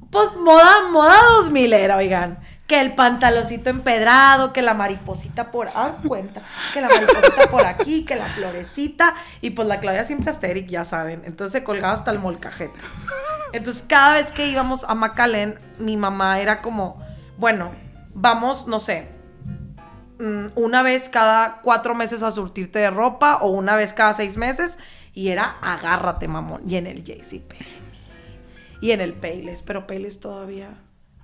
Pues moda, moda 2000 era, oigan. Que el pantaloncito empedrado, que la mariposita por. Ah, cuenta. Que la mariposita por aquí, que la florecita. Y pues la Claudia siempre asteric, ya saben. Entonces se colgaba hasta el molcajete. Entonces cada vez que íbamos a Macalén, mi mamá era como, bueno, vamos, no sé, Mm, una vez cada cuatro meses a surtirte de ropa o una vez cada seis meses. Y era agárrate, mamón. Y en el JCP Y en el Payless. Pero Payless todavía.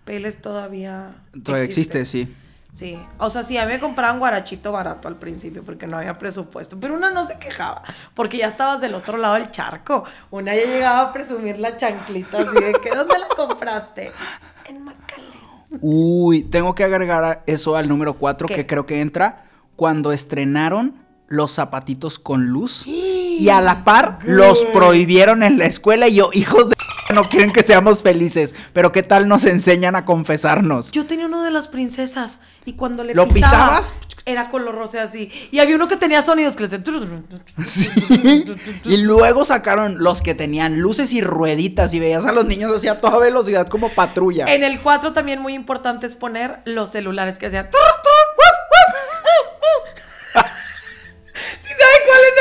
Payless todavía. Todavía existe. sí. Sí. O sea, sí, a mí me compraban guarachito barato al principio porque no había presupuesto. Pero una no se quejaba porque ya estabas del otro lado del charco. Una ya llegaba a presumir la chanclita así de que ¿dónde la compraste? En Macalé. Uy, tengo que agregar eso al número 4 que creo que entra cuando estrenaron los zapatitos con luz. ¡Ah! Y a la par los prohibieron en la escuela y yo, hijos de no quieren que seamos felices, pero qué tal nos enseñan a confesarnos. Yo tenía uno de las princesas y cuando le ¿Lo pisabas era color rosa así y había uno que tenía sonidos que le ¿Sí? y luego sacaron los que tenían luces y rueditas y veías a los niños así a toda velocidad como patrulla. En el 4 también muy importante es poner los celulares que hacían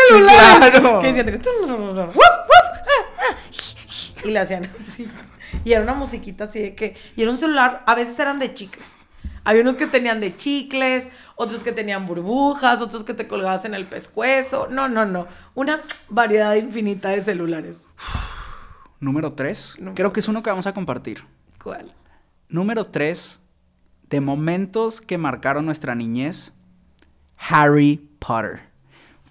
celular. y le hacían así. Y era una musiquita así de que. Y era un celular, a veces eran de chicles. Había unos que tenían de chicles, otros que tenían burbujas, otros que te colgabas en el pescuezo. No, no, no. Una variedad infinita de celulares. Número tres, Creo que es uno que vamos a compartir. ¿Cuál? Número tres, De momentos que marcaron nuestra niñez. Harry Potter.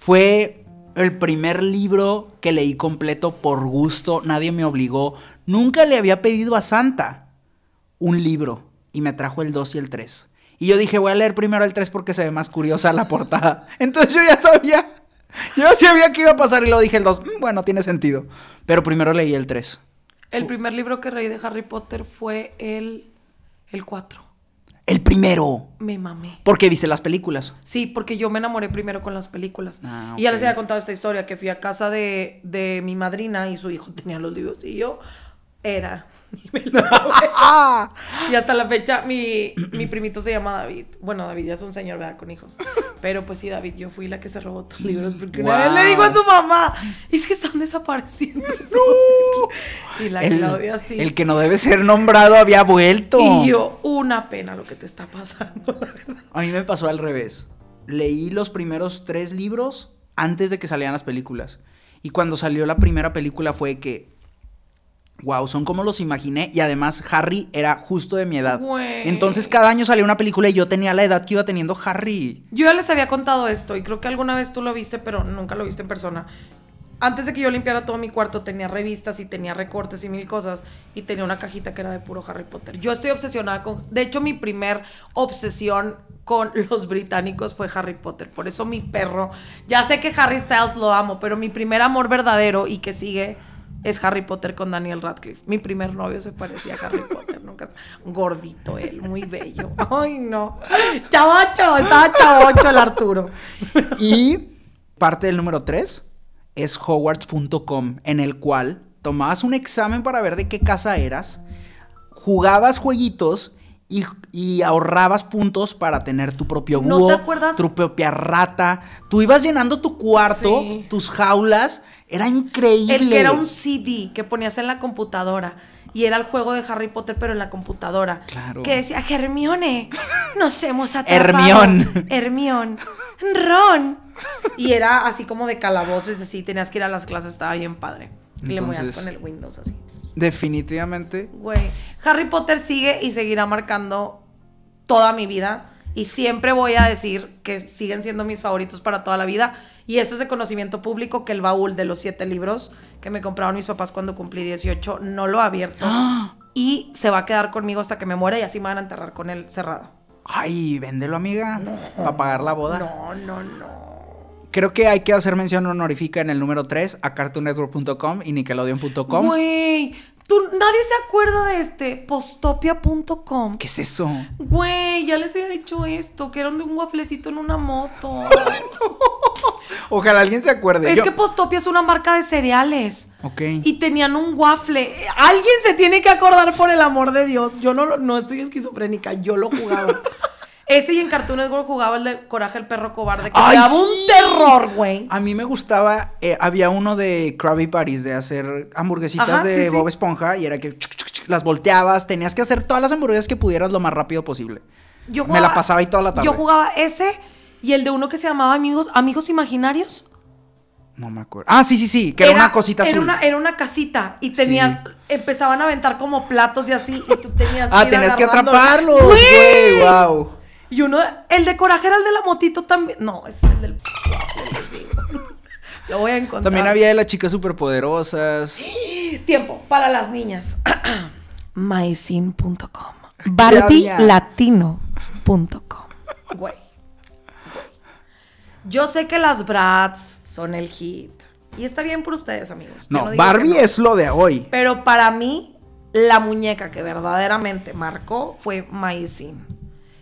Fue el primer libro que leí completo por gusto, nadie me obligó. Nunca le había pedido a Santa un libro y me trajo el 2 y el 3. Y yo dije, voy a leer primero el 3 porque se ve más curiosa la portada. Entonces yo ya sabía, yo sabía que iba a pasar y lo dije el 2, mm, bueno, tiene sentido. Pero primero leí el 3. El primer libro que leí de Harry Potter fue el, el 4. El primero. Me mamé. Porque viste las películas. Sí, porque yo me enamoré primero con las películas. Ah, y ya les había contado esta historia, que fui a casa de, de mi madrina y su hijo tenía los libros y yo era y hasta la fecha, mi, primito se llama David. Bueno, David ya es un señor, ¿verdad? Con hijos. Pero pues sí, David, yo fui la que se robó tus libros. Porque le digo a su mamá, es que están desapareciendo. Y la el, así. El que no debe ser nombrado había vuelto. Y yo, una pena lo que te está pasando, A mí me pasó al revés. Leí los primeros tres libros antes de que salieran las películas. Y cuando salió la primera película fue que Wow, son como los imaginé y además Harry era justo de mi edad. Entonces cada año salía una película y yo tenía la edad que iba teniendo Harry. Yo ya les había contado esto y creo que alguna vez tú lo viste, pero nunca lo viste en persona. Antes de que yo limpiara todo mi cuarto tenía revistas y tenía recortes y mil cosas y tenía una cajita que era de puro Harry Potter. Yo estoy obsesionada con... De hecho, mi primer obsesión con los británicos fue Harry Potter. Por eso mi perro... Ya sé que Harry Styles lo amo, pero mi primer amor verdadero y que sigue es Harry Potter con Daniel Radcliffe. Mi primer novio se parecía a Harry Potter, nunca. Gordito él, muy bello. Ay, no. Chavocho, estaba chavocho el Arturo. Y parte del número tres es Hogwarts.com, en el cual tomabas un examen para ver de qué casa eras, jugabas jueguitos. Y, ahorrabas puntos para tener tu propio búho, acuerdas? tu propia rata. Tú ibas llenando tu cuarto, tus jaulas, era increíble. que era un CD que ponías en la computadora. Y era el juego de Harry Potter, pero en la computadora. Claro. Que decía, Hermione, nos hemos atrapado. Hermión. Hermión. Ron. Y era así como de calabozos, así. Tenías que ir a las clases, estaba bien padre. Y le movías con el Windows así. Definitivamente. Güey, Harry Potter sigue y seguirá marcando toda mi vida y siempre voy a decir que siguen siendo mis favoritos para toda la vida. Y esto es de conocimiento público que el baúl de los siete libros que me compraron mis papás cuando cumplí 18 no lo ha abierto. ¡Ah! Y se va a quedar conmigo hasta que me muera y así me van a enterrar con él cerrado. Ay, véndelo, amiga. Para pagar la boda. No, no, no. Creo que hay que hacer mención honorífica en el número 3 a cartoonnetwork.com y nickelodeon.com. ¡Uy! Tú, nadie se acuerda de este. Postopia.com. ¿Qué es eso? Güey, ya les había dicho esto, que eran de un guaflecito en una moto. Ojalá alguien se acuerde. Es que Postopia es una marca de cereales. Ok. Y tenían un waffle. Alguien se tiene que acordar por el amor de Dios. Yo no, no estoy esquizofrénica, yo lo jugaba. Ese y en Cartoon Network jugaba el de Coraje el perro cobarde, que daba un terror, güey. A mí me gustaba, eh, había uno de Krabby Paris, de hacer hamburguesitas de Bob Esponja, y era que las volteabas, tenías que hacer todas las hamburguesas que pudieras lo más rápido posible. Yo me la pasaba y toda la tarde. Yo jugaba ese y el de uno que se llamaba Amigos, Amigos Imaginarios. No me acuerdo. Ah, sí, sí, sí, que era, una cosita Era una, era una casita y tenías, empezaban a aventar como platos y así y tú tenías ah, que Ah, tenías que atraparlos, güey, wow. Y uno, el de coraje era el de la motito también. No, es el del Lo voy a encontrar. También había de las chicas superpoderosas. Tiempo para las niñas. barbie Barbielatino.com. Güey. Yo sé que las brats son el hit. Y está bien por ustedes, amigos. No, Barbie es lo de hoy. Pero para mí, la muñeca que verdaderamente marcó fue Maicin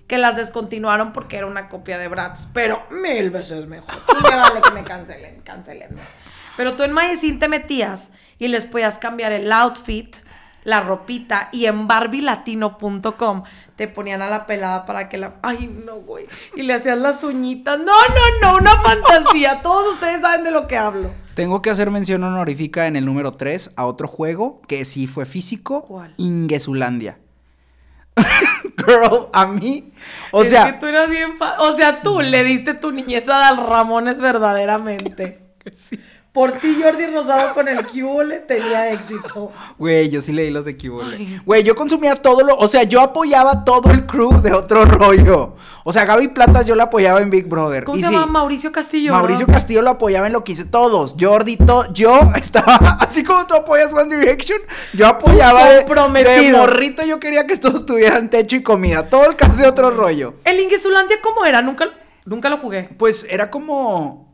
que las descontinuaron porque era una copia de Bratz, pero mil veces mejor. Y me vale que me cancelen, cancelenme. Pero tú en Magicine te metías y les podías cambiar el outfit, la ropita, y en barbilatino.com te ponían a la pelada para que la... Ay, no, güey. Y le hacías las uñitas. No, no, no, una fantasía. Todos ustedes saben de lo que hablo. Tengo que hacer mención honorífica en el número 3 a otro juego que sí fue físico. ¿Cuál? Ingesulandia. a mí. O sea. tú eras bien o sea, tú le diste tu niñez a Dal Ramones verdaderamente. Por ti, Jordi Rosado con el kibole tenía éxito. Güey, yo sí leí los de kibole. Güey, yo consumía todo lo. O sea, yo apoyaba todo el crew de otro rollo. O sea, Gaby Platas yo la apoyaba en Big Brother. ¿Cómo se llama Mauricio Castillo? Mauricio Castillo lo apoyaba en lo que hice todos. Jordi, yo estaba. Así como tú apoyas One Direction, yo apoyaba. Comprometido. De, morrito yo quería que todos tuvieran techo y comida. Todo el caso de otro rollo. ¿El Inguesulandia cómo era? Nunca, nunca lo jugué. Pues era como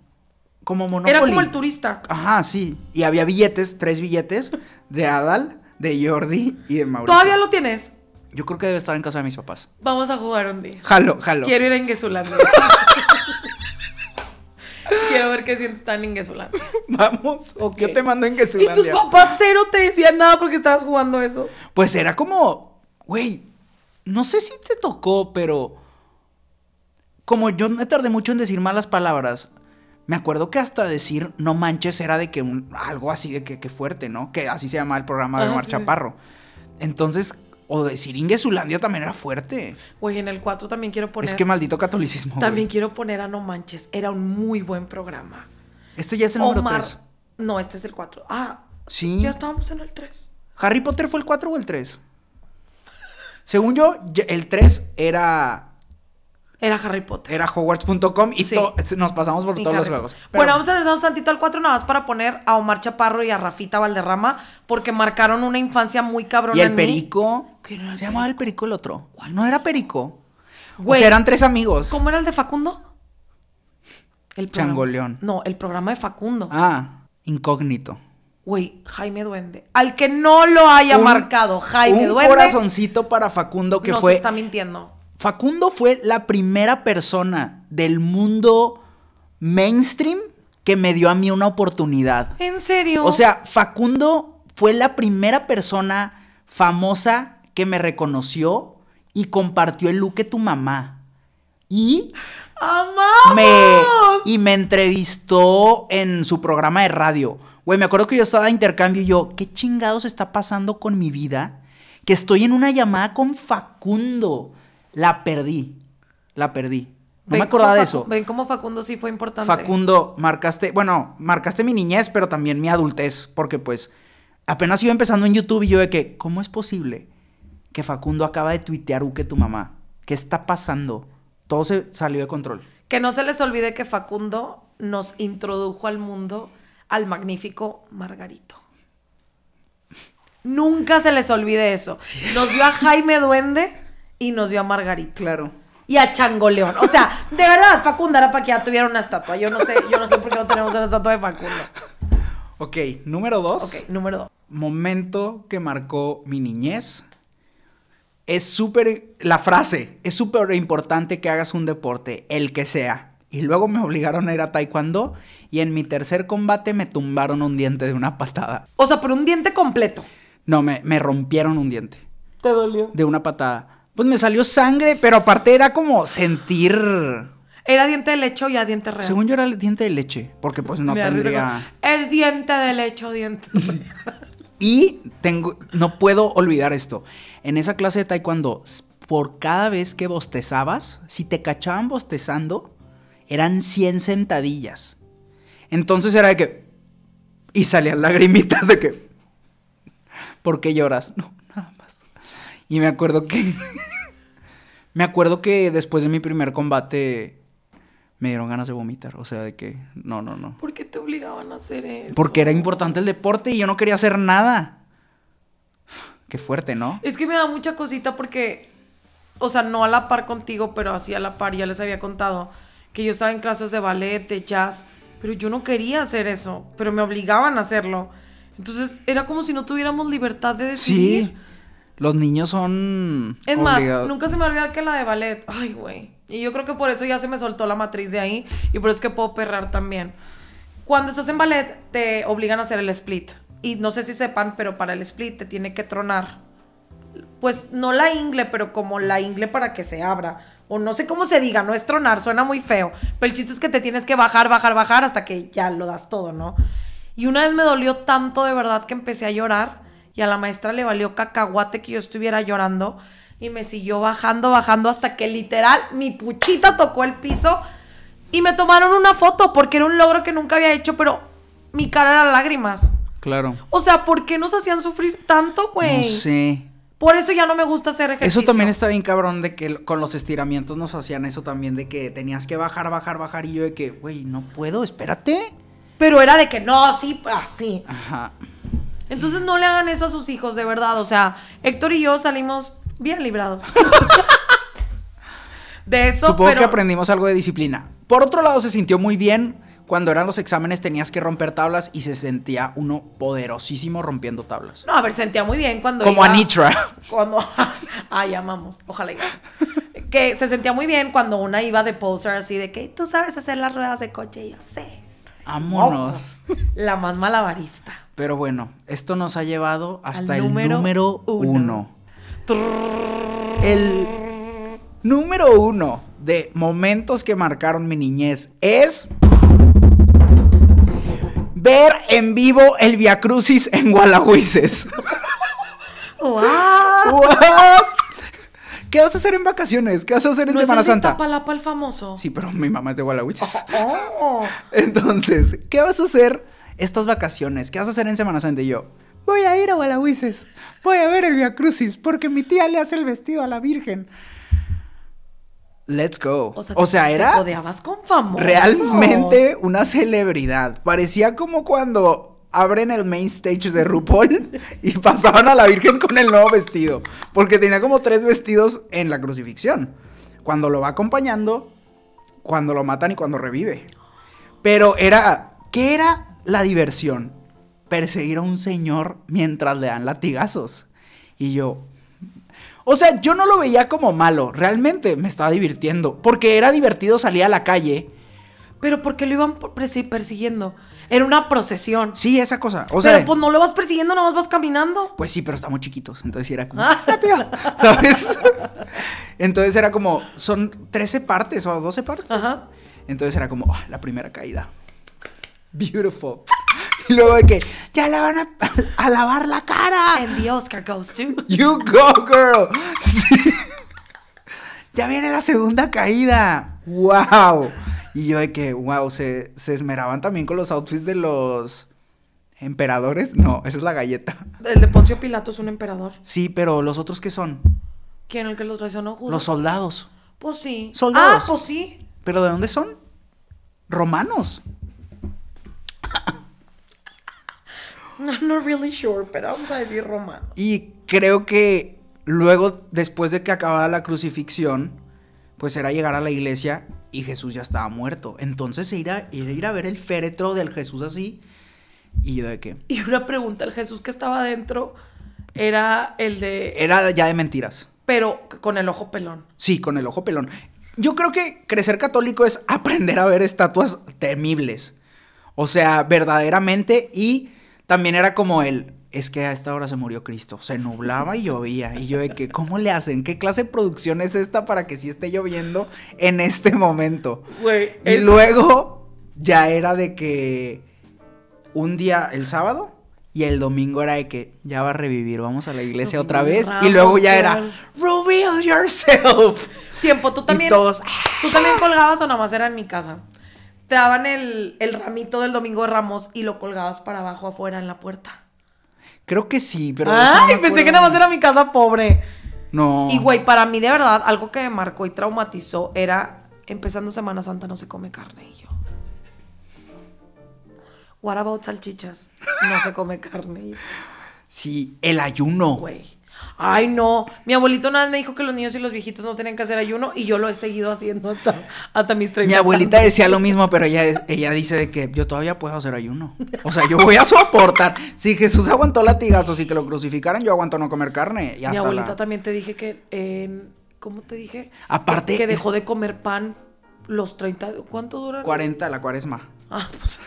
como Monopoly. Era como el turista. Ajá, sí. Y había billetes, tres billetes, de Adal, de Jordi y de Mauricio. ¿Todavía lo tienes? Yo creo que debe estar en casa de mis papás. Vamos a jugar un día. Jalo, jalo. Quiero ir a Inguesulandia. Quiero ver qué sientes tan en Vamos. Yo te mando a Inguesulandia. Y tus papás cero te decían nada porque estabas jugando eso. Pues era como, güey, no sé si te tocó, pero como yo me tardé mucho en decir malas palabras, me acuerdo que hasta decir no manches era de que un, algo así de que, fuerte, ¿no? Que así se llamaba el programa de ah, Chaparro. Entonces, o decir Ingesulandia también era fuerte. Güey, en el 4 también quiero poner. Es que maldito catolicismo. También quiero poner a No Manches. Era un muy buen programa. Este ya es el número 3. No, este es el 4. Ah, sí. Ya estábamos en el 3. ¿Harry Potter fue el 4 o el 3? Según yo, el 3 era era Harry Potter. Era Hogwarts.com y nos pasamos por todos los juegos. Bueno, vamos a un tantito al 4 nada más para poner a Omar Chaparro y a Rafita Valderrama porque marcaron una infancia muy cabrona. ¿Y el Perico? Se llamaba el Perico el otro. ¿Cuál? No era Perico. Güey, o eran tres amigos. ¿Cómo era el de Facundo? El Changoleón. No, el programa de Facundo. Ah, incógnito. Güey, Jaime Duende. Al que no lo haya marcado, Jaime Duende. Un corazoncito para Facundo que fue. fue. se está mintiendo. Facundo fue la primera persona del mundo mainstream que me dio a mí una oportunidad. ¿En serio? O sea, Facundo fue la primera persona famosa que me reconoció y compartió el look de tu mamá. Y Me, y me entrevistó en su programa de radio. Güey, me acuerdo que yo estaba de intercambio y yo, ¿qué chingados está pasando con mi vida? Que estoy en una llamada con Facundo la perdí. La perdí. No me acordaba de eso. Ven cómo Facundo sí fue importante. Facundo, marcaste, bueno, marcaste mi niñez, pero también mi adultez, porque pues apenas iba empezando en YouTube y yo de que, ¿cómo es posible que Facundo acaba de tuitear Uke, tu mamá? ¿Qué está pasando? Todo se salió de control. Que no se les olvide que Facundo nos introdujo al mundo al magnífico Margarito. Nunca se les olvide eso. Nos dio a Jaime Duende y nos dio a Margarita. Claro. Y a León O sea, de verdad, Facundo para que ya tuviera una estatua. Yo no sé, yo no sé por qué no tenemos una estatua de Facundo. Ok, número dos. número dos. Momento que marcó mi niñez. Es súper, la frase, es súper importante que hagas un deporte, el que sea. Y luego me obligaron a ir a taekwondo y en mi tercer combate me tumbaron un diente de una patada. O sea, pero un diente completo. No, me, me rompieron un diente. ¿Te dolió? De una patada pues me salió sangre, pero aparte era como sentir. Era diente de leche o ya diente real. Según yo era diente de leche, porque pues no tendría. Es diente de leche diente. y tengo, no puedo olvidar esto. En esa clase de taekwondo, por cada vez que bostezabas, si te cachaban bostezando, eran 100 sentadillas. Entonces era de que. Y salían lagrimitas de que. ¿Por qué lloras? No, y me acuerdo que. me acuerdo que después de mi primer combate me dieron ganas de vomitar. O sea, de que. No, no, no. ¿Por qué te obligaban a hacer eso? Porque era importante el deporte y yo no quería hacer nada. Qué fuerte, ¿no? Es que me da mucha cosita porque. O sea, no a la par contigo, pero así a la par. Ya les había contado que yo estaba en clases de ballet, de jazz. Pero yo no quería hacer eso. Pero me obligaban a hacerlo. Entonces era como si no tuviéramos libertad de decidir. Sí. Los niños son. Es más, nunca se me olvida que la de ballet. Ay, güey. Y yo creo que por eso ya se me soltó la matriz de ahí. Y por eso es que puedo perrar también. Cuando estás en ballet, te obligan a hacer el split. Y no sé si sepan, pero para el split te tiene que tronar. Pues no la ingle, pero como la ingle para que se abra. O no sé cómo se diga, no es tronar, suena muy feo. Pero el chiste es que te tienes que bajar, bajar, bajar hasta que ya lo das todo, ¿no? Y una vez me dolió tanto de verdad que empecé a llorar y a la maestra le valió cacahuate que yo estuviera llorando y me siguió bajando, bajando hasta que literal mi puchita tocó el piso y me tomaron una foto porque era un logro que nunca había hecho, pero mi cara era lágrimas. Claro. O sea, ¿por qué nos hacían sufrir tanto, güey? Sí. Por eso ya no me gusta hacer ejercicio. Eso también está bien cabrón de que con los estiramientos nos hacían eso también de que tenías que bajar, bajar, bajar y yo de que, güey, no puedo, espérate. Pero era de que no, sí, así. Ajá. Entonces no le hagan eso a sus hijos, de verdad. O sea, Héctor y yo salimos bien librados. de eso. Supongo que aprendimos algo de disciplina. Por otro lado, se sintió muy bien. Cuando eran los exámenes tenías que romper tablas y se sentía uno poderosísimo rompiendo tablas. No, a ver, sentía muy bien cuando... Como a Nitra. Cuando... Ay, amamos. Ojalá. que se sentía muy bien cuando una iba de poser así de que tú sabes hacer las ruedas de coche y yo sé. Vámonos. La más malabarista. Pero bueno, esto nos ha llevado hasta el número uno. El número uno de momentos que marcaron mi niñez es ver en vivo el Via Crucis en Gualahuises. Wow. ¿Qué vas a hacer en vacaciones? ¿Qué vas a hacer en ¿No Semana es Santa? palapa el famoso. Sí, pero mi mamá es de Gualahuises. Oh, oh. Entonces, ¿qué vas a hacer estas vacaciones, ¿qué vas a hacer en Semana Santa? Y yo, voy a ir a Gualahuises, voy a ver el Via Crucis, porque mi tía le hace el vestido a la Virgen. Let's go. O sea, era. con famoso... Realmente una celebridad. Parecía como cuando abren el main stage de RuPaul y pasaban a la Virgen con el nuevo vestido. Porque tenía como tres vestidos en la crucifixión. Cuando lo va acompañando, cuando lo matan y cuando revive. Pero era. ¿Qué era la diversión, perseguir a un señor mientras le dan latigazos. Y yo, o sea, yo no lo veía como malo, realmente me estaba divirtiendo, porque era divertido salir a la calle. Pero porque lo iban persiguiendo. Era una procesión. Sí, esa cosa. pero pues no lo vas persiguiendo, no vas caminando. Pues sí, pero estamos chiquitos. Entonces era como. Ah. ¿Sabes? entonces era como. Son 13 partes o 12 partes. Ajá. Entonces era como. Ah, la primera caída beautiful. Luego de que ya le van a, lavar la cara. And the Oscar goes to. You go, girl. Ya viene la segunda caída. ¡Wow! Y yo de que, wow, se, esmeraban también con los outfits de los emperadores. No, esa es la galleta. El de Poncio Pilato es un emperador. Sí, pero los otros qué son? ¿Quién el que los traicionó? Los soldados. Pues sí. Soldados. Ah, pues sí. ¿Pero de dónde son? Romanos. I'm not really sure, pero vamos a decir romano. Y creo que luego, después de que acababa la crucifixión, pues era llegar a la iglesia y Jesús ya estaba muerto. Entonces ir ir a ver el féretro del Jesús así. Y yo de qué. Y una pregunta, el Jesús que estaba adentro era el de... Era ya de mentiras. Pero con el ojo pelón. Sí, con el ojo pelón. Yo creo que crecer católico es aprender a ver estatuas temibles. O sea, verdaderamente y también era como el, es que a esta hora se murió Cristo, se nublaba y llovía, y yo de que, ¿cómo le hacen? ¿Qué clase de producción es esta para que sí esté lloviendo en este momento? y luego ya era de que un día, el sábado, y el domingo era de que ya va a revivir, vamos a la iglesia otra vez. y luego ya era, reveal yourself. Tiempo, tú también. tú también ah". colgabas o nomás era en mi casa te daban el, ramito del domingo de Ramos y lo colgabas para abajo afuera en la puerta. Creo que sí, pero. Ay, pensé que nada más era mi casa pobre. No. Y güey, para mí de verdad, algo que me marcó y traumatizó era empezando Semana Santa no se come carne. Y yo. What about salchichas? No se come carne. Y yo. Sí, el ayuno. Güey. Ay, no. Mi abuelito nada más me dijo que los niños y los viejitos no tenían que hacer ayuno y yo lo he seguido haciendo hasta, mis 30. Mi abuelita decía lo mismo, pero ella, ella dice que yo todavía puedo hacer ayuno. O sea, yo voy a soportar. Si Jesús aguantó latigazos y que lo crucificaran, yo aguanto no comer carne. Mi abuelita también te dije que. Em, ¿Cómo te dije? Aparte. Que, dejó de comer pan los 30. ¿Cuánto dura? 40, la cuaresma. Ah, pues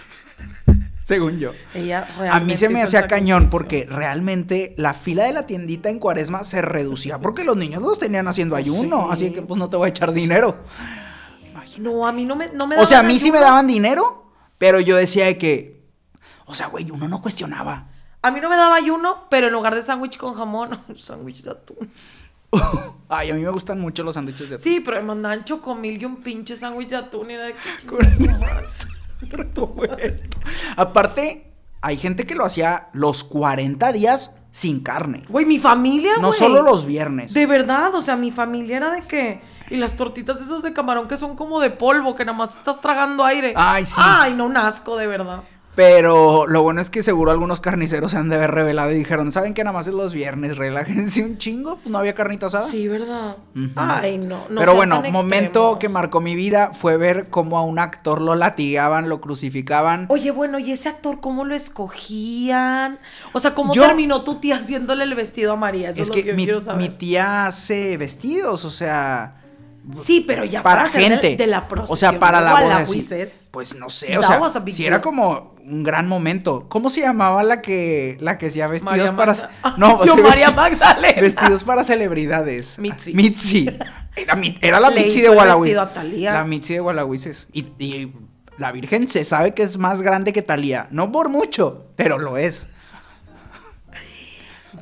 según yo. Ella a mí se me hacía cañón porque realmente la fila de la tiendita en cuaresma se reducía porque los niños los tenían haciendo pues ayuno, así que pues no te voy a echar dinero. No, a mí no me, daban O sea, a mí sí me daban dinero, pero yo decía de que, o sea, güey, uno no cuestionaba. A mí no me daba ayuno, pero en lugar de sándwich con jamón, sándwich de atún. Ay, a mí me gustan mucho los sándwiches de atún. Sí, pero me mandaban chocomil y un pinche sándwich de atún y era de que... Aparte, hay gente que lo hacía los 40 días sin carne. Güey, mi familia, No solo los viernes. De verdad, o sea, mi familia era de que... Y las tortitas esas de camarón que son como de polvo, que nada más estás tragando aire. Ay, sí. Ay, no, un asco, de verdad. Pero lo bueno es que seguro algunos carniceros se han de haber revelado y dijeron, ¿saben que nada más es los viernes? Relájense un chingo, pues no había carnita asada. Sí, ¿verdad? Ay, no. no Pero bueno, momento que marcó mi vida fue ver cómo a un actor lo latigaban, lo crucificaban. Oye, bueno, ¿y ese actor cómo lo escogían? O sea, ¿cómo terminó tu tía haciéndole el vestido a María? Eso es, que, mi tía hace vestidos, o sea... Sí, pero ya para, gente. De, la procesión. O sea, para la, boda, Pues no sé, o sea, si era como un gran momento. ¿Cómo se llamaba la que la que hacía vestidos para no, María Magdalena. Vestidos para celebridades. Mitzi. Mitzi. Era, la Mitzi de Gualahuí. La Mitzi de Gualahuises. Y, y la Virgen se sabe que es más grande que Talía, no por mucho, pero lo es.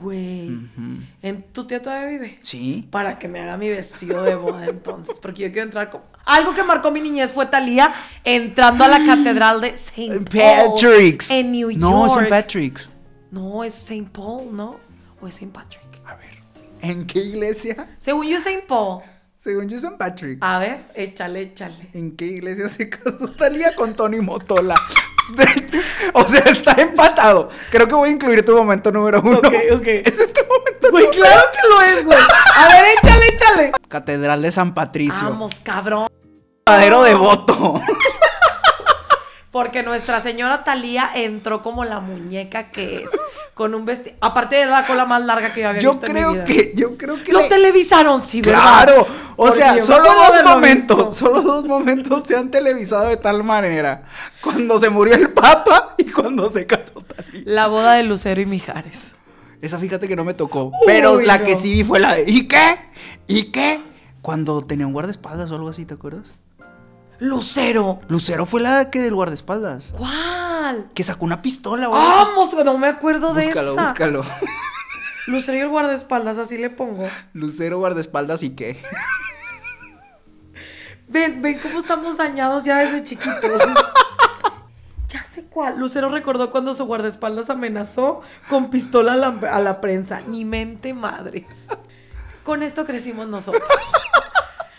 Güey. ¿En tu tía todavía vive? Sí. Para que me haga mi vestido de boda entonces. Porque yo quiero entrar como. Algo que marcó mi niñez fue Talía entrando a la mm. catedral de St. Patrick's. En New York. No, St. Patrick's. No, es St. Paul, ¿no? O es St. Patrick. A ver. ¿En qué iglesia? Según yo, St. Paul. Según yo, Patrick. A ver, échale, échale. ¿En qué iglesia se casó Talía con Tony Motola? o sea, está empatado. Creo que voy a incluir tu momento número uno. Ok, ok. Ese es tu momento número uno. claro que lo es, güey. A ver, échale, échale. Catedral de San Patricio. Vamos, cabrón. Padero devoto. Porque Nuestra Señora Talía entró como la muñeca que es con un vestido. Aparte de la cola más larga que yo había visto creo en mi vida. Que, yo creo que. Lo televisaron, sí, claro. Claro. O sea, solo dos momentos. Solo dos momentos se han televisado de tal manera. Cuando se murió el Papa y cuando se casó Talía. La boda de Lucero y Mijares. Esa fíjate que no me tocó. pero la que sí fue la de. ¿Y qué? ¿Y qué? Cuando tenía un guardaespaldas o algo así, ¿te acuerdas? Lucero. Lucero fue la que del guardaespaldas. ¿Cuál? Que sacó una pistola. güey. Vamos, no me acuerdo de esa. Búscalo, búscalo. Lucero y el guardaespaldas, así le pongo. Lucero, guardaespaldas y qué. Ven, ven cómo estamos dañados ya desde chiquitos. ya sé cuál. Lucero recordó cuando su guardaespaldas amenazó con pistola a la prensa. Ni mente madres. Con esto crecimos nosotros.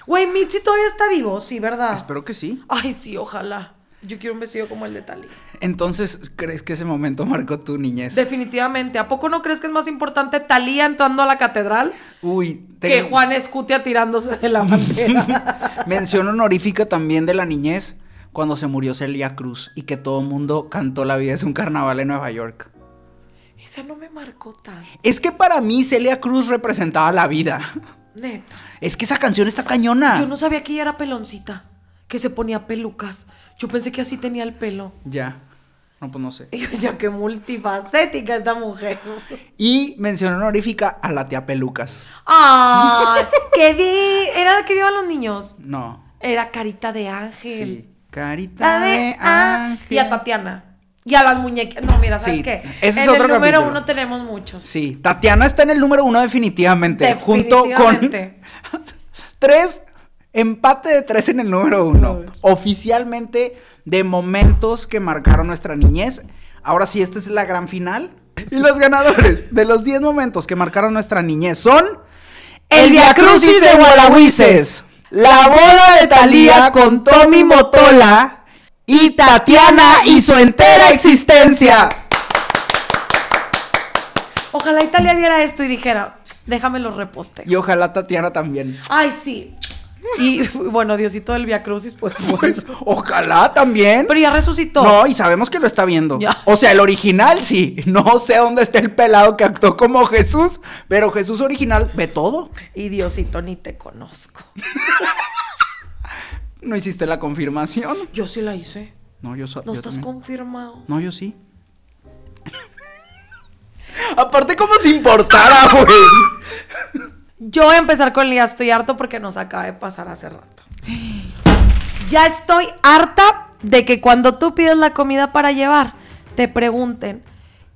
Güey, Mitzi todavía está vivo, sí, ¿verdad? Espero que sí. Ay, sí, ojalá. Yo quiero un vestido como el de Talía. Entonces, ¿crees que ese momento marcó tu niñez? Definitivamente. ¿A poco no crees que es más importante Talía entrando a la catedral? Uy, te... que Juan Escutia tirándose de la bandera. Mención honorífica también de la niñez cuando se murió Celia Cruz y que todo el mundo cantó La vida es un carnaval en Nueva York. Esa no me marcó tanto. Es que para mí Celia Cruz representaba la vida. Neta. Es que esa canción está cañona. Yo no sabía que ella era peloncita, que se ponía pelucas. Yo pensé que así tenía el pelo. Ya. No, pues no sé. Y yo qué multifacética esta mujer. Y mencionó honorífica a la tía Pelucas. ¡Ah! ¡Que vi! ¿Era la que vio a los niños? No. Era Carita de Ángel. Sí. Carita de, Ángel. Y a Tatiana. Y a las muñecas. No, mira, ¿sabes qué? en es otro el número uno tenemos muchos. Sí, Tatiana está en el número uno definitivamente. Junto con tres, empate de tres en el número uno. Oficialmente de momentos que marcaron nuestra niñez. Ahora sí, esta es la gran final. Y los ganadores de los diez momentos que marcaron nuestra niñez son... El diacrucis de Gualahuises. La boda de Talía con Tommy Motola y Tatiana y su entera existencia. Ojalá Italia viera esto y dijera, déjame los reposte. Y ojalá Tatiana también. Ay, sí. Y bueno, Diosito del Via Crucis, pues, pues. ojalá también. Pero ya resucitó. No, y sabemos que lo está viendo. O sea, el original sí. No sé dónde está el pelado que actuó como Jesús, pero Jesús original ve todo. Y Diosito, ni te conozco. No hiciste la confirmación. Yo sí la hice. No, yo No estás confirmado. No, yo sí. Aparte, ¿cómo se importara, güey. Yo voy a empezar con el día estoy harto porque nos acaba de pasar hace rato. Ya estoy harta de que cuando tú pides la comida para llevar, te pregunten,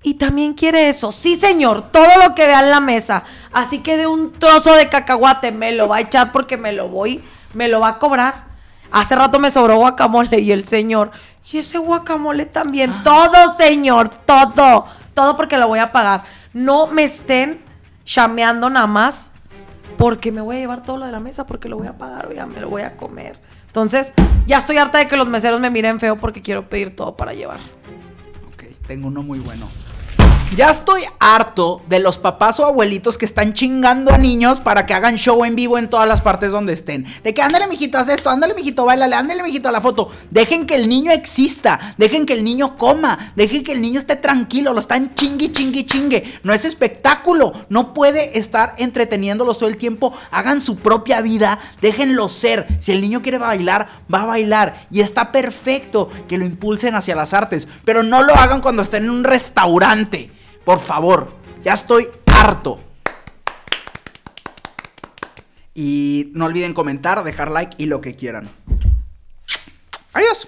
¿y también quiere eso? Sí, señor, todo lo que vea en la mesa. Así que de un trozo de cacahuate me lo va a echar porque me lo voy, me lo va a cobrar. Hace rato me sobró guacamole y el señor, y ese guacamole también, ah. todo señor, todo, todo porque lo voy a pagar. No me estén chameando nada más porque me voy a llevar todo lo de la mesa, porque lo voy a pagar, ya me lo voy a comer. Entonces, ya estoy harta de que los meseros me miren feo porque quiero pedir todo para llevar. Ok, tengo uno muy bueno. Ya estoy harto de los papás o abuelitos que están chingando a niños para que hagan show en vivo en todas las partes donde estén. De que ándale, mijito, haz esto, ándale, mijito, bailale, ándale, mijito, a la foto. Dejen que el niño exista, dejen que el niño coma, dejen que el niño esté tranquilo, lo están chingui, chingui, chingue. No es espectáculo, no puede estar entreteniéndolos todo el tiempo. Hagan su propia vida, déjenlo ser. Si el niño quiere bailar, va a bailar. Y está perfecto que lo impulsen hacia las artes, pero no lo hagan cuando estén en un restaurante. Por favor, ya estoy harto. Y no olviden comentar, dejar like y lo que quieran. Adiós.